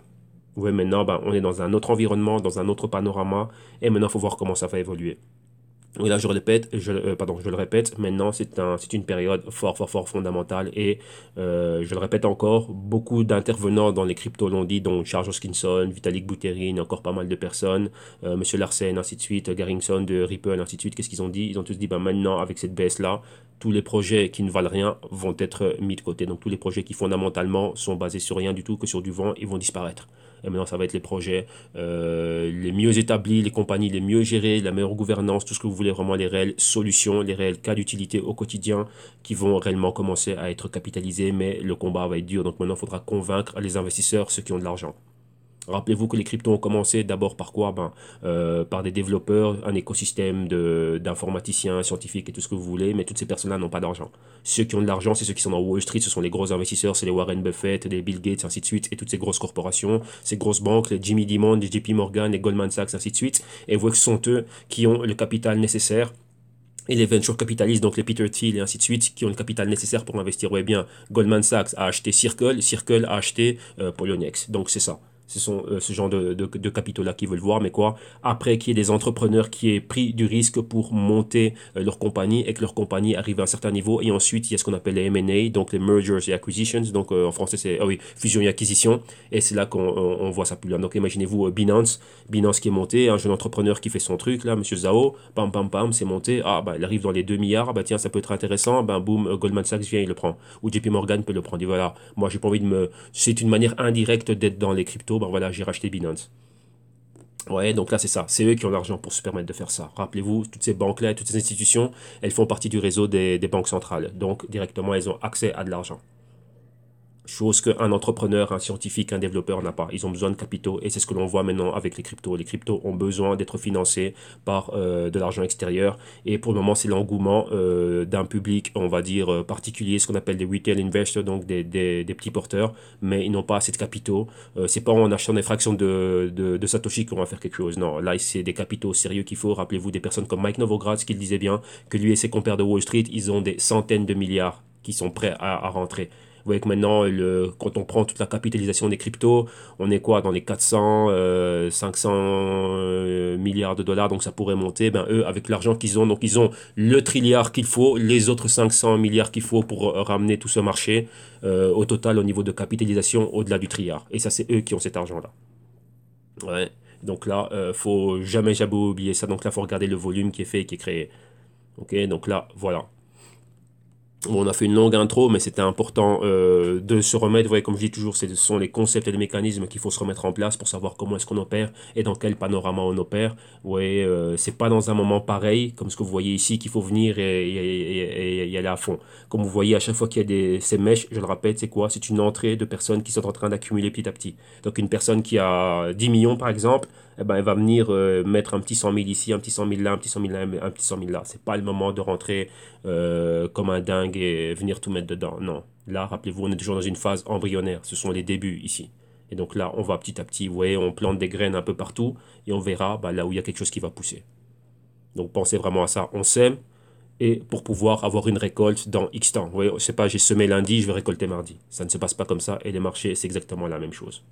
voyez, maintenant, ben, on est dans un autre environnement, dans un autre panorama, et maintenant, il faut voir comment ça va évoluer. Et là, je, répète, euh, je, le répète, maintenant, c'est un, une période fort, fort, fort fondamentale. Et euh, je le répète encore, beaucoup d'intervenants dans les cryptos l'ont dit, dont Charles Hoskinson, Vitalik Buterin, encore pas mal de personnes, euh, Monsieur Larsen, ainsi de suite, Garrison de Ripple, ainsi de suite. Qu'est-ce qu'ils ont dit Ils ont tous dit, ben, maintenant, avec cette baisse-là, tous les projets qui ne valent rien vont être mis de côté. Donc, tous les projets qui fondamentalement sont basés sur rien du tout que sur du vent, ils vont disparaître. Et maintenant, ça va être les projets euh, les mieux établis, les compagnies les mieux gérées, la meilleure gouvernance, tout ce que vous voulez vraiment, les réelles solutions, les réels cas d'utilité au quotidien qui vont réellement commencer à être capitalisés. Mais le combat va être dur. Donc maintenant, il faudra convaincre les investisseurs, ceux qui ont de l'argent. Rappelez-vous que les cryptos ont commencé d'abord par quoi ben, euh, Par des développeurs, un écosystème d'informaticiens, scientifiques et tout ce que vous voulez, mais toutes ces personnes-là n'ont pas d'argent. Ceux qui ont de l'argent, c'est ceux qui sont dans Wall Street, ce sont les gros investisseurs, c'est les Warren Buffett, les Bill Gates, ainsi de suite, et toutes ces grosses corporations, ces grosses banques, les Jimmy Dimond, les JP Morgan, les Goldman Sachs, ainsi de suite. Et vous voyez que ce sont eux qui ont le capital nécessaire et les venture capitalistes, donc les Peter Thiel et ainsi de suite, qui ont le capital nécessaire pour investir. Oui bien, Goldman Sachs a acheté Circle, Circle a acheté euh, Polyonex Donc c'est ça ce sont euh, ce genre de, capitaux-là qui veulent voir, mais quoi, après qu'il y ait des entrepreneurs qui aient pris du risque pour monter euh, leur compagnie et que leur compagnie arrive à un certain niveau, et ensuite il y a ce qu'on appelle les M&A, donc les mergers et acquisitions, donc euh, en français c'est, ah oui, fusion et acquisition, et c'est là qu'on voit ça plus Donc imaginez-vous Binance, Binance qui est monté, un jeune entrepreneur qui fait son truc, là, monsieur Zao, pam pam pam, c'est monté, ah bah il arrive dans les 2 milliards, bah tiens ça peut être intéressant, ben boum, Goldman Sachs vient, il le prend, ou JP Morgan peut le prendre, et voilà, moi j'ai pas envie de me, c'est une manière indirecte d'être dans les cryptos, bah voilà, j'ai racheté Binance. Ouais, donc là c'est ça, c'est eux qui ont l'argent pour se permettre de faire ça. Rappelez-vous, toutes ces banques-là, toutes ces institutions, elles font partie du réseau des banques centrales. Donc directement, elles ont accès à de l'argent chose qu'un entrepreneur, un scientifique, un développeur n'a pas. Ils ont besoin de capitaux et c'est ce que l'on voit maintenant avec les cryptos. Les cryptos ont besoin d'être financés par euh, de l'argent extérieur et pour le moment c'est l'engouement euh, d'un public, on va dire, euh, particulier, ce qu'on appelle des retail investors, donc des, petits porteurs, mais ils n'ont pas assez de capitaux. c'est pas en achetant des fractions de, Satoshi qu'on va faire quelque chose. Non, là c'est des capitaux sérieux qu'il faut. Rappelez-vous des personnes comme Mike Novogratz qui disait bien, que lui et ses compères de Wall Street, ils ont des centaines de milliards qui sont prêts à rentrer. Vous voyez que maintenant, le, quand on prend toute la capitalisation des cryptos, on est quoi Dans les 400, 500 euh, euh, milliards de dollars, donc ça pourrait monter. Ben, eux, avec l'argent qu'ils ont, donc ils ont le trilliard qu'il faut, les autres 500 milliards qu'il faut pour euh, ramener tout ce marché au total au niveau de capitalisation au-delà du trilliard. Et ça, c'est eux qui ont cet argent-là. Ouais. Donc là, faut jamais, jamais oublier ça. Donc là, faut regarder le volume qui est fait et qui est créé. Ok, donc là, voilà on a fait une longue intro, mais c'était important euh, de se remettre. Vous voyez, comme je dis toujours, ce sont les concepts et les mécanismes qu'il faut se remettre en place pour savoir comment est-ce qu'on opère et dans quel panorama on opère. Vous voyez, euh, c'est pas dans un moment pareil, comme ce que vous voyez ici, qu'il faut venir et, y aller à fond. Comme vous voyez, à chaque fois qu'il y a des, ces mèches, je le répète, c'est quoi C'est une entrée de personnes qui sont en train d'accumuler petit à petit. Donc, une personne qui a 10 millions, par exemple, eh ben, elle va venir euh, mettre un petit 100 000 ici, un petit 100 000 là, un petit 100 000 là, un petit 100 000 là. C'est pas le moment de rentrer euh, comme un dingue et venir tout mettre dedans. Non. Là, rappelez-vous, on est toujours dans une phase embryonnaire. Ce sont les débuts ici. Et donc là, on va petit à petit, vous voyez, on plante des graines un peu partout et on verra bah, là où il y a quelque chose qui va pousser. Donc pensez vraiment à ça. On sème et pour pouvoir avoir une récolte dans X temps. Vous voyez, je sais pas, j'ai semé lundi, je vais récolter mardi. Ça ne se passe pas comme ça et les marchés, c'est exactement la même chose.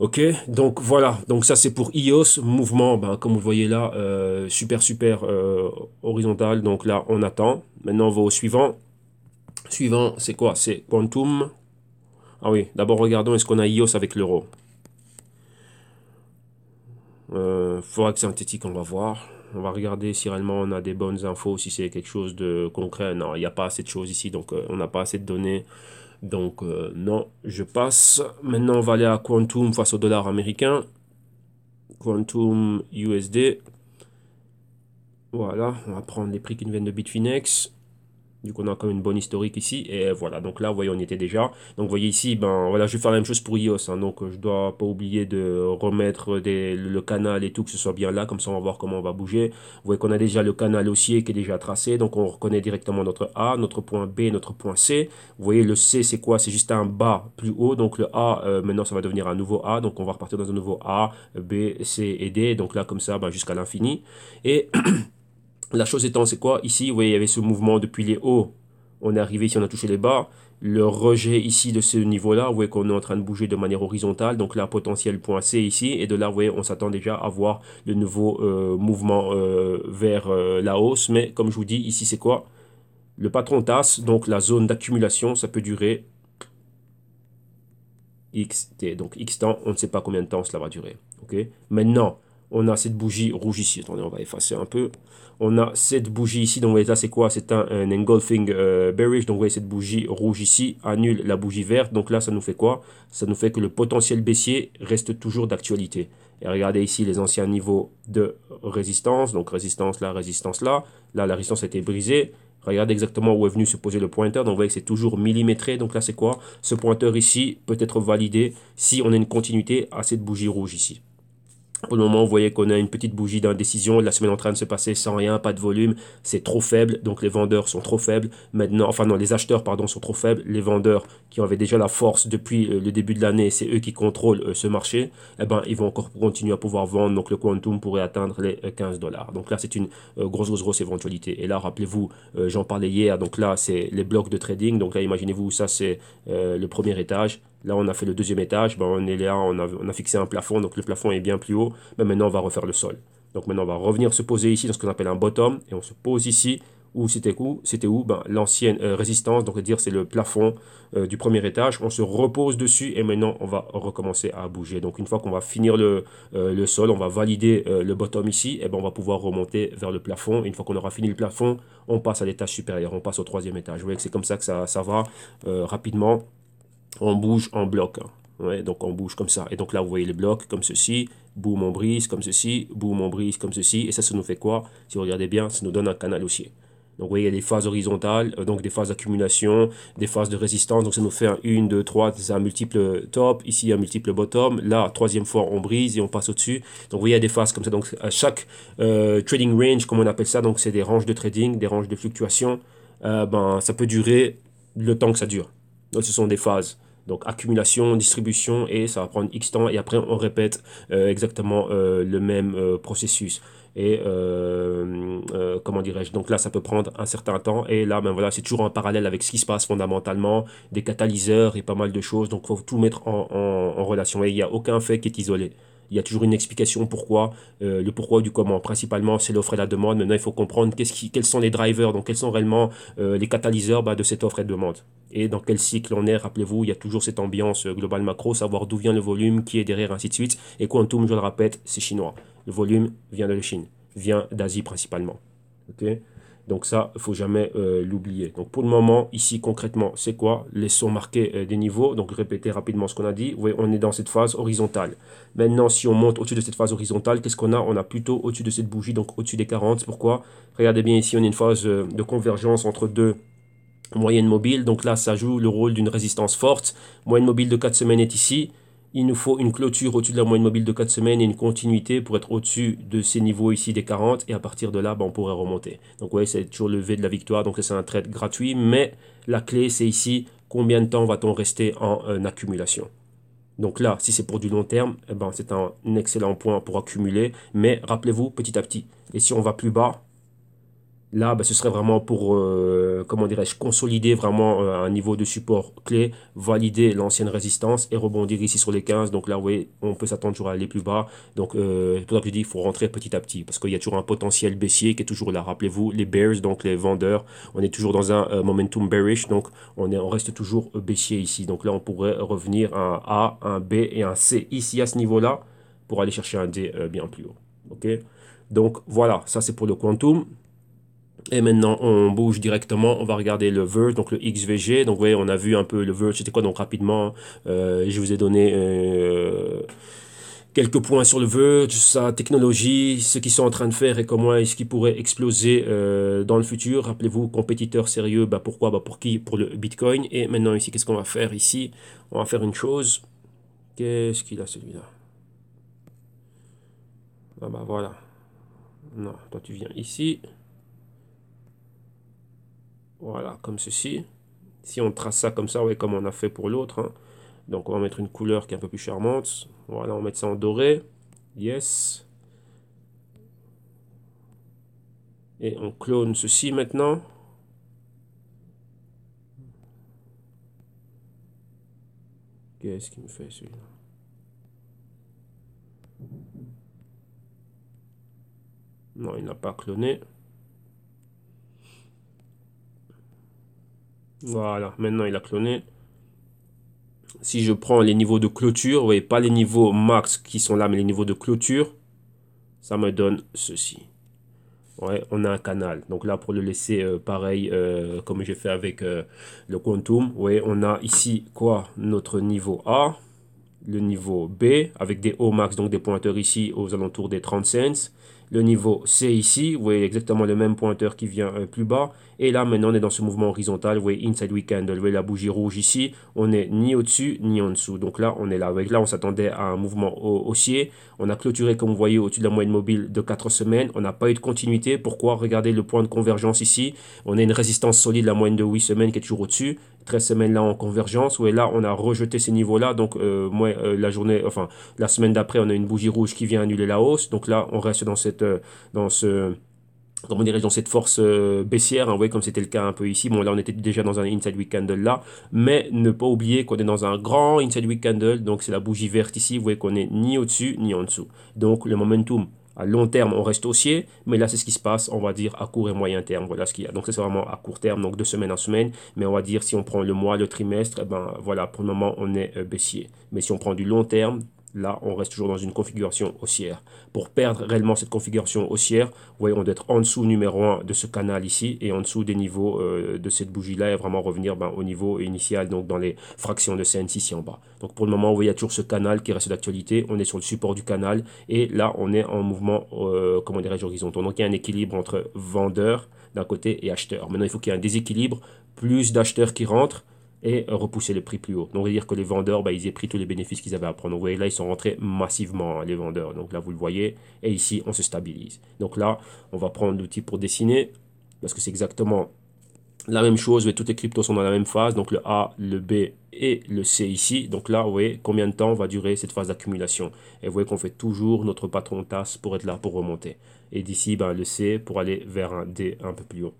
Ok, donc voilà, donc ça c'est pour iOS, mouvement, ben, comme vous voyez là, euh, super super euh, horizontal, donc là on attend. Maintenant on va au suivant. Suivant, c'est quoi C'est Quantum. Ah oui, d'abord regardons est-ce qu'on a iOS avec l'euro. Euh, Forex synthétique, on va voir. On va regarder si réellement on a des bonnes infos, si c'est quelque chose de concret. Non, il n'y a pas assez de choses ici, donc euh, on n'a pas assez de données. Donc euh, non, je passe. Maintenant, on va aller à Quantum face au dollar américain. Quantum USD. Voilà, on va prendre les prix qui nous viennent de Bitfinex. Du on a comme une bonne historique ici. Et voilà, donc là, vous voyez, on était déjà. Donc, vous voyez ici, ben voilà, je vais faire la même chose pour iOS. Hein. donc, je dois pas oublier de remettre le canal et tout, que ce soit bien là. Comme ça, on va voir comment on va bouger. Vous voyez qu'on a déjà le canal haussier qui est déjà tracé. Donc, on reconnaît directement notre A, notre point B, notre point C. Vous voyez, le C, c'est quoi C'est juste un bas plus haut. Donc, le A, euh, maintenant, ça va devenir un nouveau A. Donc, on va repartir dans un nouveau A, B, C et D. Donc, là, comme ça, ben, jusqu'à l'infini. Et. [CLEARS THROAT] La chose étant, c'est quoi Ici, vous voyez, il y avait ce mouvement depuis les hauts. On est arrivé ici, on a touché les bas. Le rejet ici de ce niveau-là, vous voyez qu'on est en train de bouger de manière horizontale. Donc là, potentiel point C ici. Et de là, vous voyez, on s'attend déjà à voir le nouveau euh, mouvement euh, vers euh, la hausse. Mais comme je vous dis, ici, c'est quoi Le patron tasse, donc la zone d'accumulation, ça peut durer Xt. donc X temps, on ne sait pas combien de temps cela va durer. ok Maintenant, on a cette bougie rouge ici. Attendez, on va effacer un peu. On a cette bougie ici. Donc, vous voyez, là, c'est quoi C'est un, engulfing euh, bearish. Donc, vous voyez, cette bougie rouge ici annule la bougie verte. Donc, là, ça nous fait quoi Ça nous fait que le potentiel baissier reste toujours d'actualité. Et regardez ici les anciens niveaux de résistance. Donc, résistance là, résistance là. Là, la résistance a été brisée. Regardez exactement où est venu se poser le pointeur. Donc, vous voyez que c'est toujours millimétré. Donc, là, c'est quoi Ce pointeur ici peut être validé si on a une continuité à cette bougie rouge ici. Pour le moment, vous voyez qu'on a une petite bougie d'indécision. La semaine en train de se passer sans rien, pas de volume. C'est trop faible. Donc les vendeurs sont trop faibles. Maintenant, enfin non, les acheteurs, pardon, sont trop faibles. Les vendeurs qui avaient déjà la force depuis euh, le début de l'année, c'est eux qui contrôlent euh, ce marché. Eh ben, ils vont encore continuer à pouvoir vendre. Donc le quantum pourrait atteindre les 15 euh, dollars. Donc là, c'est une grosse, grosse, grosse éventualité. Et là, rappelez-vous, j'en parlais hier. Donc là, c'est les blocs de trading. Donc là, imaginez-vous, ça, c'est le premier étage. Là, on a fait le deuxième étage, ben, on est là, on a, fixé un plafond, donc le plafond est bien plus haut. mais ben, maintenant, on va refaire le sol. Donc maintenant, on va revenir se poser ici dans ce qu'on appelle un bottom, et on se pose ici où c'était où C'était où ben, L'ancienne euh, résistance, donc dire c'est le plafond euh, du premier étage. On se repose dessus et maintenant on va recommencer à bouger. Donc une fois qu'on va finir le, euh, sol, on va valider le bottom ici, et ben on va pouvoir remonter vers le plafond. une fois qu'on aura fini le plafond, on passe à l'étage supérieur, on passe au troisième étage. Vous voyez que c'est comme ça que ça, ça va rapidement on bouge en bloc. Hein. donc on bouge comme ça. Et donc là, vous voyez les blocs comme ceci, boum, on brise comme ceci, boum, on brise comme ceci. Et ça, ça nous fait quoi Si vous regardez bien, ça nous donne un canal haussier. Donc vous voyez, il y a des phases horizontales, euh, donc des phases d'accumulation, des phases de résistance. Donc ça nous fait une 1, trois 3, c'est un multiple top, ici un multiple bottom. Là, troisième fois, on brise et on passe au-dessus. Donc vous voyez, il y a des phases comme ça. Donc à chaque euh, trading range, comme on appelle ça, donc c'est des ranges de trading, des ranges de fluctuation, euh, ben, ça peut durer le temps que ça dure. Donc ce sont des phases. Donc accumulation, distribution et ça va prendre X temps et après on répète euh, exactement euh, le même euh, processus. Et comment dirais-je Donc là, ça peut prendre un certain temps. Et là, ben voilà, c'est toujours en parallèle avec ce qui se passe fondamentalement, des catalyseurs et pas mal de choses. Donc faut tout mettre en relation. Et il n'y a aucun fait qui est isolé. Il y a toujours une explication pourquoi, euh, le pourquoi du comment. Principalement, c'est l'offre et la demande. Maintenant, il faut comprendre quels sont les drivers, donc quels sont réellement euh, les catalyseurs bah, de cette offre et de demande. Et dans quel cycle on est, rappelez-vous, il y a toujours cette ambiance euh, globale macro, savoir d'où vient le volume, qui est derrière, ainsi de suite. Et Quantum, je le répète, c'est chinois. Le volume vient de la Chine, vient d'Asie principalement. ok donc ça, il faut jamais euh, l'oublier. Donc pour le moment, ici concrètement, c'est quoi Les marquer marqués euh, des niveaux. Donc répétez rapidement ce qu'on a dit. Vous voyez, on est dans cette phase horizontale. Maintenant, si on monte au-dessus de cette phase horizontale, qu'est-ce qu'on a On a plutôt au-dessus de cette bougie, donc au-dessus des 40. Pourquoi Regardez bien ici, on est une phase euh, de convergence entre deux moyennes mobiles. Donc là, ça joue le rôle d'une résistance forte. Moyenne mobile de 4 semaines est ici. Il nous faut une clôture au-dessus de la moyenne mobile de 4 semaines et une continuité pour être au-dessus de ces niveaux ici des 40 et à partir de là, ben, on pourrait remonter. Donc vous voyez, c'est toujours le V de la victoire, donc c'est un trade gratuit, mais la clé c'est ici combien de temps va-t-on rester en euh, accumulation. Donc là, si c'est pour du long terme, eh ben, c'est un excellent point pour accumuler, mais rappelez-vous petit à petit. Et si on va plus bas, Là, ben, ce serait vraiment pour, euh, comment dirais-je, consolider vraiment euh, un niveau de support clé, valider l'ancienne résistance et rebondir ici sur les 15. Donc là, vous voyez, on peut s'attendre toujours à aller plus bas. Donc, euh, pour ça que je dis il faut rentrer petit à petit parce qu'il y a toujours un potentiel baissier qui est toujours là. Rappelez-vous, les bears, donc les vendeurs, on est toujours dans un momentum bearish, donc on, est, on reste toujours baissier ici. Donc là, on pourrait revenir à un A, un B et un C ici à ce niveau-là pour aller chercher un D bien plus haut. ok donc voilà, ça c'est pour le quantum. Et maintenant, on bouge directement, on va regarder le Verge, donc le XVG. Donc, vous voyez, on a vu un peu le Verge, c'était quoi Donc, rapidement, euh, je vous ai donné euh, quelques points sur le Verge, sa technologie, ce qu'ils sont en train de faire et comment est-ce qu'il pourrait exploser euh, dans le futur. Rappelez-vous, compétiteur sérieux, bah pourquoi bah, Pour qui Pour le Bitcoin. Et maintenant, ici, qu'est-ce qu'on va faire ici On va faire une chose. Qu'est-ce qu'il a celui-là Ah, bah voilà. Non, toi, tu viens ici. Voilà, comme ceci. Si on trace ça comme ça, ouais, comme on a fait pour l'autre. Hein. Donc on va mettre une couleur qui est un peu plus charmante. Voilà, on va mettre ça en doré. Yes. Et on clone ceci maintenant. Qu'est-ce qu'il me fait celui-là Non, il n'a pas cloné. Voilà, maintenant il a cloné. Si je prends les niveaux de clôture, vous pas les niveaux max qui sont là, mais les niveaux de clôture, ça me donne ceci. Ouais, on a un canal. Donc là, pour le laisser euh, pareil, euh, comme j'ai fait avec euh, le quantum, ouais, on a ici quoi Notre niveau A, le niveau B, avec des hauts max, donc des pointeurs ici aux alentours des 30 cents. Le niveau C ici, vous voyez exactement le même pointeur qui vient euh, plus bas. Et là, maintenant, on est dans ce mouvement horizontal. Vous voyez Inside Weekend, vous voyez la bougie rouge ici. On n'est ni au-dessus, ni en dessous. Donc là, on est là. Avec là, on s'attendait à un mouvement haussier. On a clôturé, comme vous voyez, au-dessus de la moyenne mobile de 4 semaines. On n'a pas eu de continuité. Pourquoi Regardez le point de convergence ici. On a une résistance solide, la moyenne de 8 semaines qui est toujours au-dessus. 13 semaines là en convergence, ouais, là on a rejeté ces niveaux-là, donc euh, moi, euh, la journée, enfin la semaine d'après on a une bougie rouge qui vient annuler la hausse, donc là on reste dans cette, euh, dans ce, comment dans cette force baissière, hein, ouais, comme c'était le cas un peu ici. Bon, là, on était déjà dans un inside week candle là, mais ne pas oublier qu'on est dans un grand inside week candle, donc c'est la bougie verte ici, vous voyez qu'on est ni au-dessus ni en dessous. Donc, le momentum à long terme, on reste haussier, mais là, c'est ce qui se passe, on va dire, à court et moyen terme. Voilà ce qu'il y a. Donc, c'est vraiment à court terme, donc de semaine en semaine. Mais on va dire, si on prend le mois, le trimestre, eh ben voilà, pour le moment, on est euh, baissier. Mais si on prend du long terme, là, on reste toujours dans une configuration haussière. Pour perdre réellement cette configuration haussière, voyons d'être on doit être en dessous numéro 1 de ce canal ici et en dessous des niveaux euh, de cette bougie-là et vraiment revenir ben, au niveau initial, donc dans les fractions de CNC ici en bas. Donc pour le moment, on voyez, il y a toujours ce canal qui reste d'actualité. On est sur le support du canal et là, on est en mouvement, euh, comment dirais horizontal. Donc il y a un équilibre entre vendeur d'un côté et acheteur. Maintenant, il faut qu'il y ait un déséquilibre, plus d'acheteurs qui rentrent et repousser le prix plus haut. Donc, dire que les vendeurs, bah, ils aient pris tous les bénéfices qu'ils avaient à prendre. vous voyez, là, ils sont rentrés massivement, hein, les vendeurs. Donc, là, vous le voyez. Et ici, on se stabilise. Donc, là, on va prendre l'outil pour dessiner parce que c'est exactement la même chose, mais toutes les cryptos sont dans la même phase, donc le A, le B et le C ici. Donc là, vous voyez combien de temps va durer cette phase d'accumulation. Et vous voyez qu'on fait toujours notre patron tasse pour être là pour remonter. Et d'ici, ben, le C pour aller vers un D un peu plus haut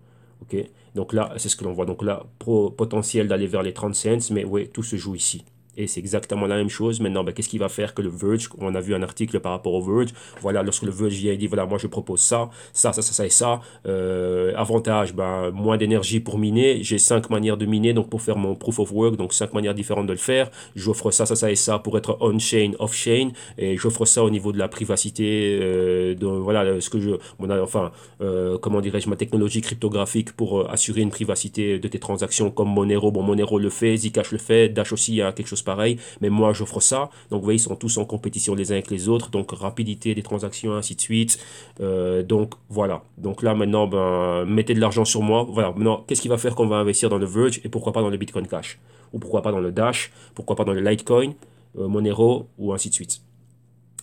donc là c'est ce que l'on voit donc là potentiel d'aller vers les 30 cents mais oui, tout se joue ici et c'est exactement la même chose. Maintenant, ben, qu'est-ce qui va faire que le Verge, on a vu un article par rapport au Verge, voilà, lorsque le Verge vient a dit, voilà, moi je propose ça, ça, ça, ça, et ça, euh, avantage, ben, moins d'énergie pour miner, j'ai cinq manières de miner, donc pour faire mon proof of work, donc cinq manières différentes de le faire, j'offre ça, ça, ça et ça pour être on-chain, off-chain, et j'offre ça au niveau de la privacité, euh, de, voilà, ce que je, mon enfin, euh, comment dirais-je, ma technologie cryptographique pour assurer une privacité de tes transactions comme Monero, bon, Monero le fait, Zcash le fait, Dash aussi, il y a quelque chose pareil, mais moi j'offre ça. Donc vous voyez, ils sont tous en compétition les uns avec les autres, donc rapidité des transactions, ainsi de suite. Euh, donc voilà, donc là maintenant, ben, mettez de l'argent sur moi. Voilà, maintenant, qu'est-ce qui va faire qu'on va investir dans le Verge et pourquoi pas dans le Bitcoin Cash Ou pourquoi pas dans le Dash Pourquoi pas dans le Litecoin, euh, Monero ou ainsi de suite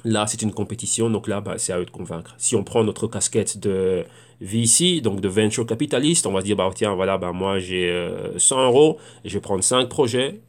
Là, c'est une compétition, donc là, ben, c'est à eux de convaincre. Si on prend notre casquette de VC, donc de venture capitaliste, on va se dire, bah, tiens, voilà, bah, moi j'ai 100 euh, euros, je vais prendre 5 projets,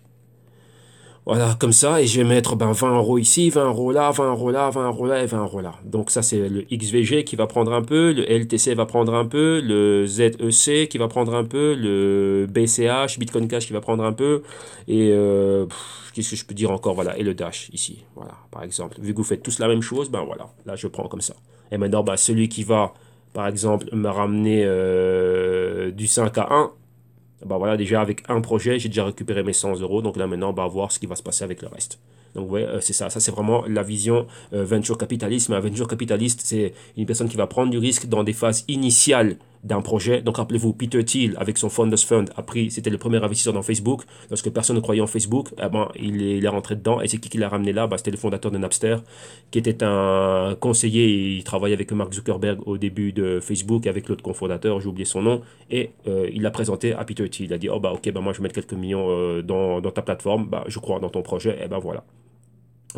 voilà, comme ça, et je vais mettre ben, 20 euros ici, 20 euros là, 20 euros là, 20 euros là et 20 euros là. Donc ça, c'est le XVG qui va prendre un peu, le LTC va prendre un peu, le ZEC qui va prendre un peu, le BCH, Bitcoin Cash qui va prendre un peu, et euh, qu'est-ce que je peux dire encore, voilà, et le Dash ici, voilà, par exemple. Vu que vous faites tous la même chose, ben voilà, là, je prends comme ça. Et maintenant, ben, celui qui va, par exemple, me ramener euh, du 5 à 1, bah voilà, déjà avec un projet, j'ai déjà récupéré mes 100 euros. Donc là, maintenant, on va voir ce qui va se passer avec le reste. Donc ouais, euh, c'est ça. Ça, c'est vraiment la vision euh, venture capitaliste. Mais un venture capitaliste, c'est une personne qui va prendre du risque dans des phases initiales d'un projet. Donc rappelez-vous, Peter Thiel, avec son Founders Fund, a c'était le premier investisseur dans Facebook. Lorsque personne ne croyait en Facebook, eh ben, il, est, il, est, rentré dedans. Et c'est qui qui l'a ramené là bah C'était le fondateur de Napster, qui était un conseiller. Il travaillait avec Mark Zuckerberg au début de Facebook, avec l'autre cofondateur, j'ai oublié son nom. Et euh, il l'a présenté à Peter Thiel. Il a dit, oh bah ok, bah, moi je vais mettre quelques millions euh, dans, ta plateforme, bah, je crois dans ton projet. Et ben voilà.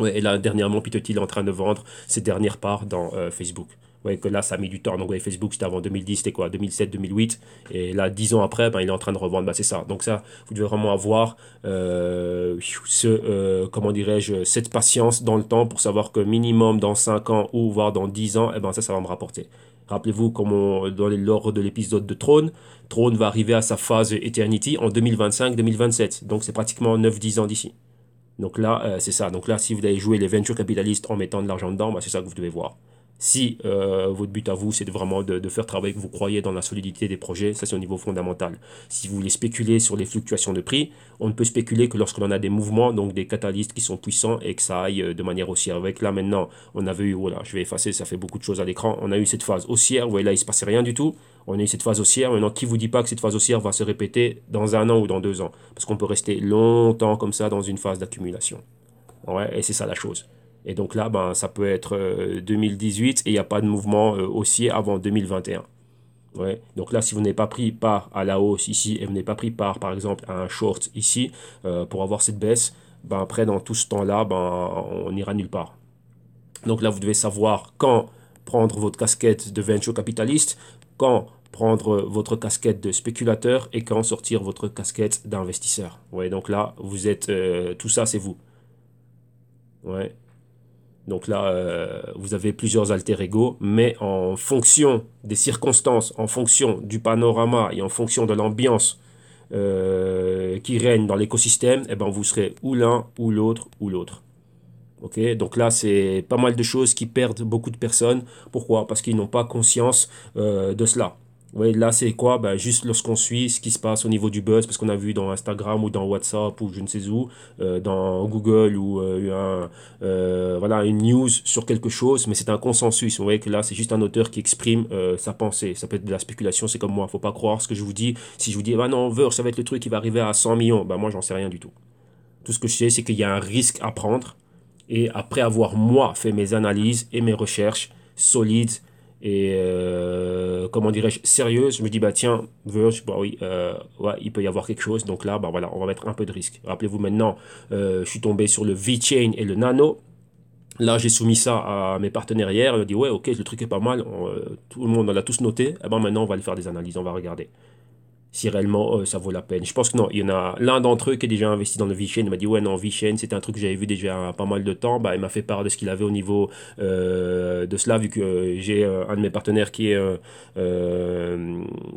et là, dernièrement, Peter Thiel est en train de vendre ses dernières parts dans euh, Facebook voyez que là, ça a mis du temps. Donc, Facebook, c'était avant 2010, c'était quoi 2007, 2008. Et là, 10 ans après, ben, il est en train de revendre. Ben, c'est ça. Donc, ça, vous devez vraiment avoir euh, ce, euh, comment dirais-je, cette patience dans le temps pour savoir que minimum dans 5 ans ou voire dans 10 ans, eh ben, ça, ça va me rapporter. Rappelez-vous, comme dans l'ordre de l'épisode de Trône, Trône va arriver à sa phase Eternity en 2025-2027. Donc, c'est pratiquement 9-10 ans d'ici. Donc là, euh, c'est ça. Donc là, si vous allez jouer les venture capitalistes en mettant de l'argent dedans, ben, c'est ça que vous devez voir. Si euh, votre but à vous, c'est vraiment de, faire travailler que vous croyez dans la solidité des projets, ça c'est au niveau fondamental. Si vous voulez spéculer sur les fluctuations de prix, on ne peut spéculer que lorsque l'on a des mouvements, donc des catalystes qui sont puissants et que ça aille euh, de manière haussière. Avec là maintenant, on avait eu, voilà, oh je vais effacer, ça fait beaucoup de choses à l'écran, on a eu cette phase haussière, voyez là il se passait rien du tout, on a eu cette phase haussière, maintenant qui vous dit pas que cette phase haussière va se répéter dans un an ou dans deux ans Parce qu'on peut rester longtemps comme ça dans une phase d'accumulation. Ouais, et c'est ça la chose. Et donc là, ben, ça peut être 2018 euh, et il n'y a pas de mouvement haussier euh, avant 2021. Ouais. Donc là, si vous n'avez pas pris part à la hausse ici et vous n'avez pas pris part, par exemple, à un short ici euh, pour avoir cette baisse, ben après, dans tout ce temps-là, ben, on n'ira nulle part. Donc là, vous devez savoir quand prendre votre casquette de venture capitaliste, quand prendre votre casquette de spéculateur et quand sortir votre casquette d'investisseur. Ouais, donc là, vous êtes, tout ça, c'est vous. Ouais. Donc là, euh, vous avez plusieurs alter ego, mais en fonction des circonstances, en fonction du panorama et en fonction de l'ambiance euh, qui règne dans l'écosystème, eh ben, vous serez ou l'un ou l'autre ou l'autre. donc là c'est pas mal de choses qui perdent beaucoup de personnes. Pourquoi Parce qu'ils n'ont pas conscience euh, de cela. Ouais, là, c'est quoi ben, Juste lorsqu'on suit ce qui se passe au niveau du buzz, parce qu'on a vu dans Instagram ou dans WhatsApp ou je ne sais où, euh, dans Google ou euh, euh, voilà, une news sur quelque chose, mais c'est un consensus. Vous voyez que là, c'est juste un auteur qui exprime sa pensée. Ça peut être de la spéculation, c'est comme moi. faut pas croire ce que je vous dis. Si je vous dis, ah non, Verge, ça va être le truc qui va arriver à 100 millions, ben, moi, j'en sais rien du tout. Tout ce que je sais, c'est qu'il y a un risque à prendre. Et après avoir, moi, fait mes analyses et mes recherches solides, et euh, comment dirais-je sérieuse, je me dis bah tiens, bah oui, euh, il peut y avoir quelque chose. Donc là, bah voilà, on va mettre un peu de risque. Rappelez-vous maintenant, euh, je suis tombé sur le V-Chain et le Nano. Là, j'ai soumis ça à mes partenaires hier. Ils ont dit ouais, ok, le truc est pas mal. tout le monde, l'a tous noté. Eh ben maintenant, on va aller faire des analyses, on va regarder si réellement euh, ça vaut la peine. Je pense que non, il y en a l'un d'entre eux qui est déjà investi dans le V-chain il m'a dit ouais non V-chain c'est un truc que j'avais vu déjà pas mal de temps, bah, il m'a fait part de ce qu'il avait au niveau euh, de cela vu que euh, j'ai un de mes partenaires qui est,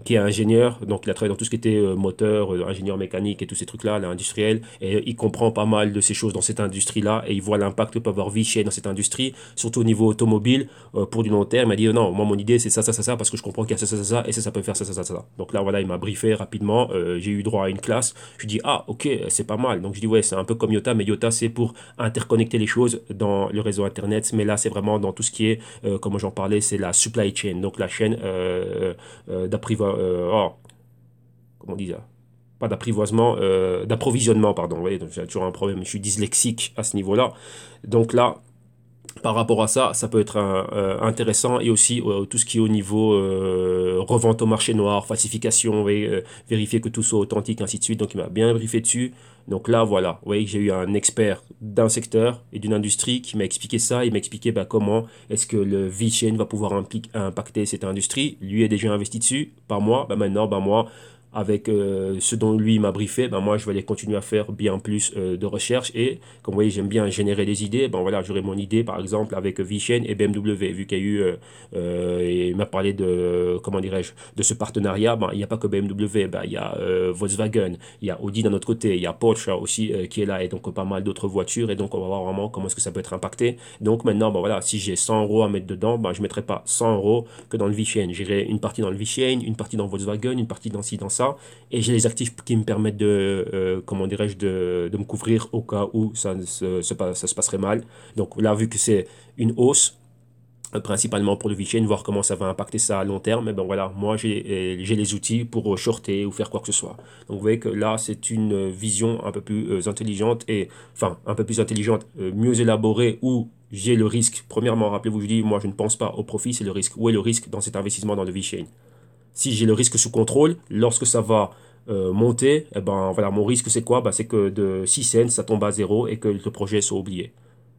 qui est ingénieur, donc il a travaillé dans tout ce qui était moteur, ingénieur mécanique et tous ces trucs là, l'industriel, et il comprend pas mal de ces choses dans cette industrie là et il voit l'impact que peut avoir V-chain dans cette industrie, surtout au niveau automobile pour du long terme. Il m'a dit oh non, moi mon idée c'est ça ça ça ça parce que je comprends qu'il y a ça ça ça ça et ça ça peut faire ça ça ça ça. Donc là voilà il m'a briefé rapidement, euh, j'ai eu droit à une classe. Je dis ah ok c'est pas mal. Donc je dis ouais c'est un peu comme Iota, mais Iota c'est pour interconnecter les choses dans le réseau internet. Mais là c'est vraiment dans tout ce qui est, comment euh, comme j'en parlais, c'est la supply chain, donc la chaîne euh, euh d'apprivoisement. Oh, comment on pas d'apprivoisement, d'approvisionnement, pardon. voyez, j'ai toujours un problème, je suis dyslexique à ce niveau-là. Donc là, par rapport à ça, ça peut être euh, euh, intéressant et aussi euh, tout ce qui est au niveau revente au marché noir, falsification, vérifier que tout soit authentique, ainsi de suite. Donc il m'a bien briefé dessus. Donc là, voilà, vous voyez que j'ai eu un expert d'un secteur et d'une industrie qui m'a expliqué ça. Il m'a expliqué bah, comment est-ce que le V-Chain va pouvoir impacter cette industrie. Lui est déjà investi dessus par moi. Bah, maintenant, bah, moi, avec euh, ce dont lui m'a briefé, ben moi je vais aller continuer à faire bien plus euh, de recherches et comme vous voyez j'aime bien générer des idées, ben voilà j'aurai mon idée par exemple avec Vichen et BMW vu qu'il y a eu, euh, il m'a parlé de, comment dirais-je, de ce partenariat, ben, il n'y a pas que BMW, ben, il y a Volkswagen, il y a Audi d'un autre côté, il y a Porsche aussi qui est là et donc pas mal d'autres voitures et donc on va voir vraiment comment est-ce que ça peut être impacté. Donc maintenant ben voilà si j'ai 100 euros à mettre dedans, ben, je ne mettrai pas 100 euros que dans le Vichen, j'irai une partie dans le Vichen, une partie dans Volkswagen, une partie dans ci, dans et j'ai les actifs qui me permettent de, euh, comment dirais-je, de, de, me couvrir au cas où ça, se, ça, se passerait mal. Donc là, vu que c'est une hausse, euh, principalement pour le chaîne voir comment ça va impacter ça à long terme, et eh ben voilà, moi j'ai euh, les outils pour shorter ou faire quoi que ce soit. Donc vous voyez que là c'est une vision un peu plus intelligente et enfin un peu plus intelligente, mieux élaborée où j'ai le risque. Premièrement, rappelez-vous, je dis moi je ne pense pas au profit, c'est le risque. Où est le risque dans cet investissement dans le chaîne si j'ai le risque sous contrôle, lorsque ça va euh, monter, eh ben, voilà, mon risque c'est quoi bah, C'est que de 6 cents, ça tombe à zéro et que le projet soit oublié.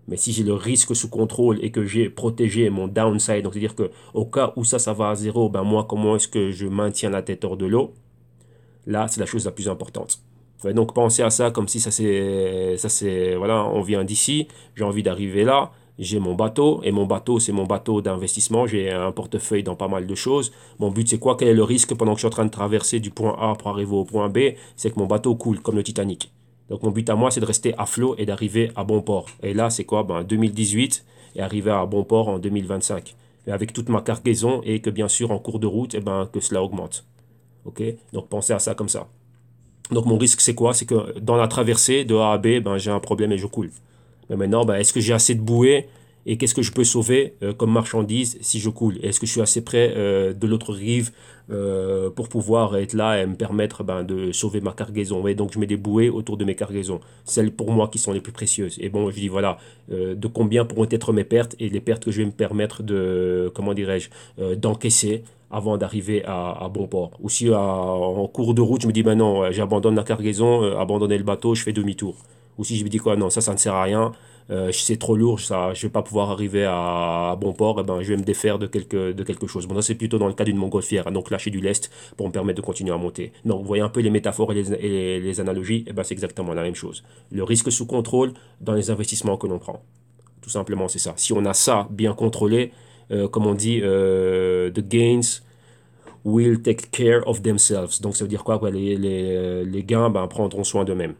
Mais si j'ai le risque sous contrôle et que j'ai protégé mon downside, donc c'est-à-dire que au cas où ça, ça va à zéro, ben moi, comment est-ce que je maintiens la tête hors de l'eau Là, c'est la chose la plus importante. donc pensez à ça comme si ça c'est, ça c'est, voilà, on vient d'ici, j'ai envie d'arriver là, j'ai mon bateau, et mon bateau, c'est mon bateau d'investissement, j'ai un portefeuille dans pas mal de choses. Mon but, c'est quoi Quel est le risque pendant que je suis en train de traverser du point A pour arriver au point B C'est que mon bateau coule, comme le Titanic. Donc mon but à moi, c'est de rester à flot et d'arriver à bon port. Et là, c'est quoi Ben 2018 et arriver à bon port en 2025. Et avec toute ma cargaison et que bien sûr en cours de route, eh ben, que cela augmente. Ok Donc pensez à ça comme ça. Donc mon risque, c'est quoi C'est que dans la traversée de A à B, ben, j'ai un problème et je coule maintenant, ben, est-ce que j'ai assez de bouées et qu'est-ce que je peux sauver euh, comme marchandise si je coule Est-ce que je suis assez près euh, de l'autre rive euh, pour pouvoir être là et me permettre ben, de sauver ma cargaison Et donc je mets des bouées autour de mes cargaisons, celles pour moi qui sont les plus précieuses. Et bon, je dis voilà, de combien pourront être mes pertes et les pertes que je vais me permettre de, comment dirais-je, d'encaisser avant d'arriver à, bon port. Ou si en cours de route, je me dis ben non, j'abandonne la cargaison, abandonner le bateau, je fais demi-tour ou si je me dis quoi, non, ça, ça ne sert à rien, euh, c'est trop lourd, ça, je vais pas pouvoir arriver à, bon port, eh ben, je vais me défaire de quelque, de quelque chose. Bon, ça, c'est plutôt dans le cas d'une montgolfière, hein, donc lâcher du lest pour me permettre de continuer à monter. Donc, vous voyez un peu les métaphores et les, les, analogies, et eh ben, c'est exactement la même chose. Le risque sous contrôle dans les investissements que l'on prend. Tout simplement, c'est ça. Si on a ça bien contrôlé, euh, comme on dit, euh, the gains will take care of themselves. Donc, ça veut dire quoi? les, les, euh, les gains ben, prendront soin d'eux-mêmes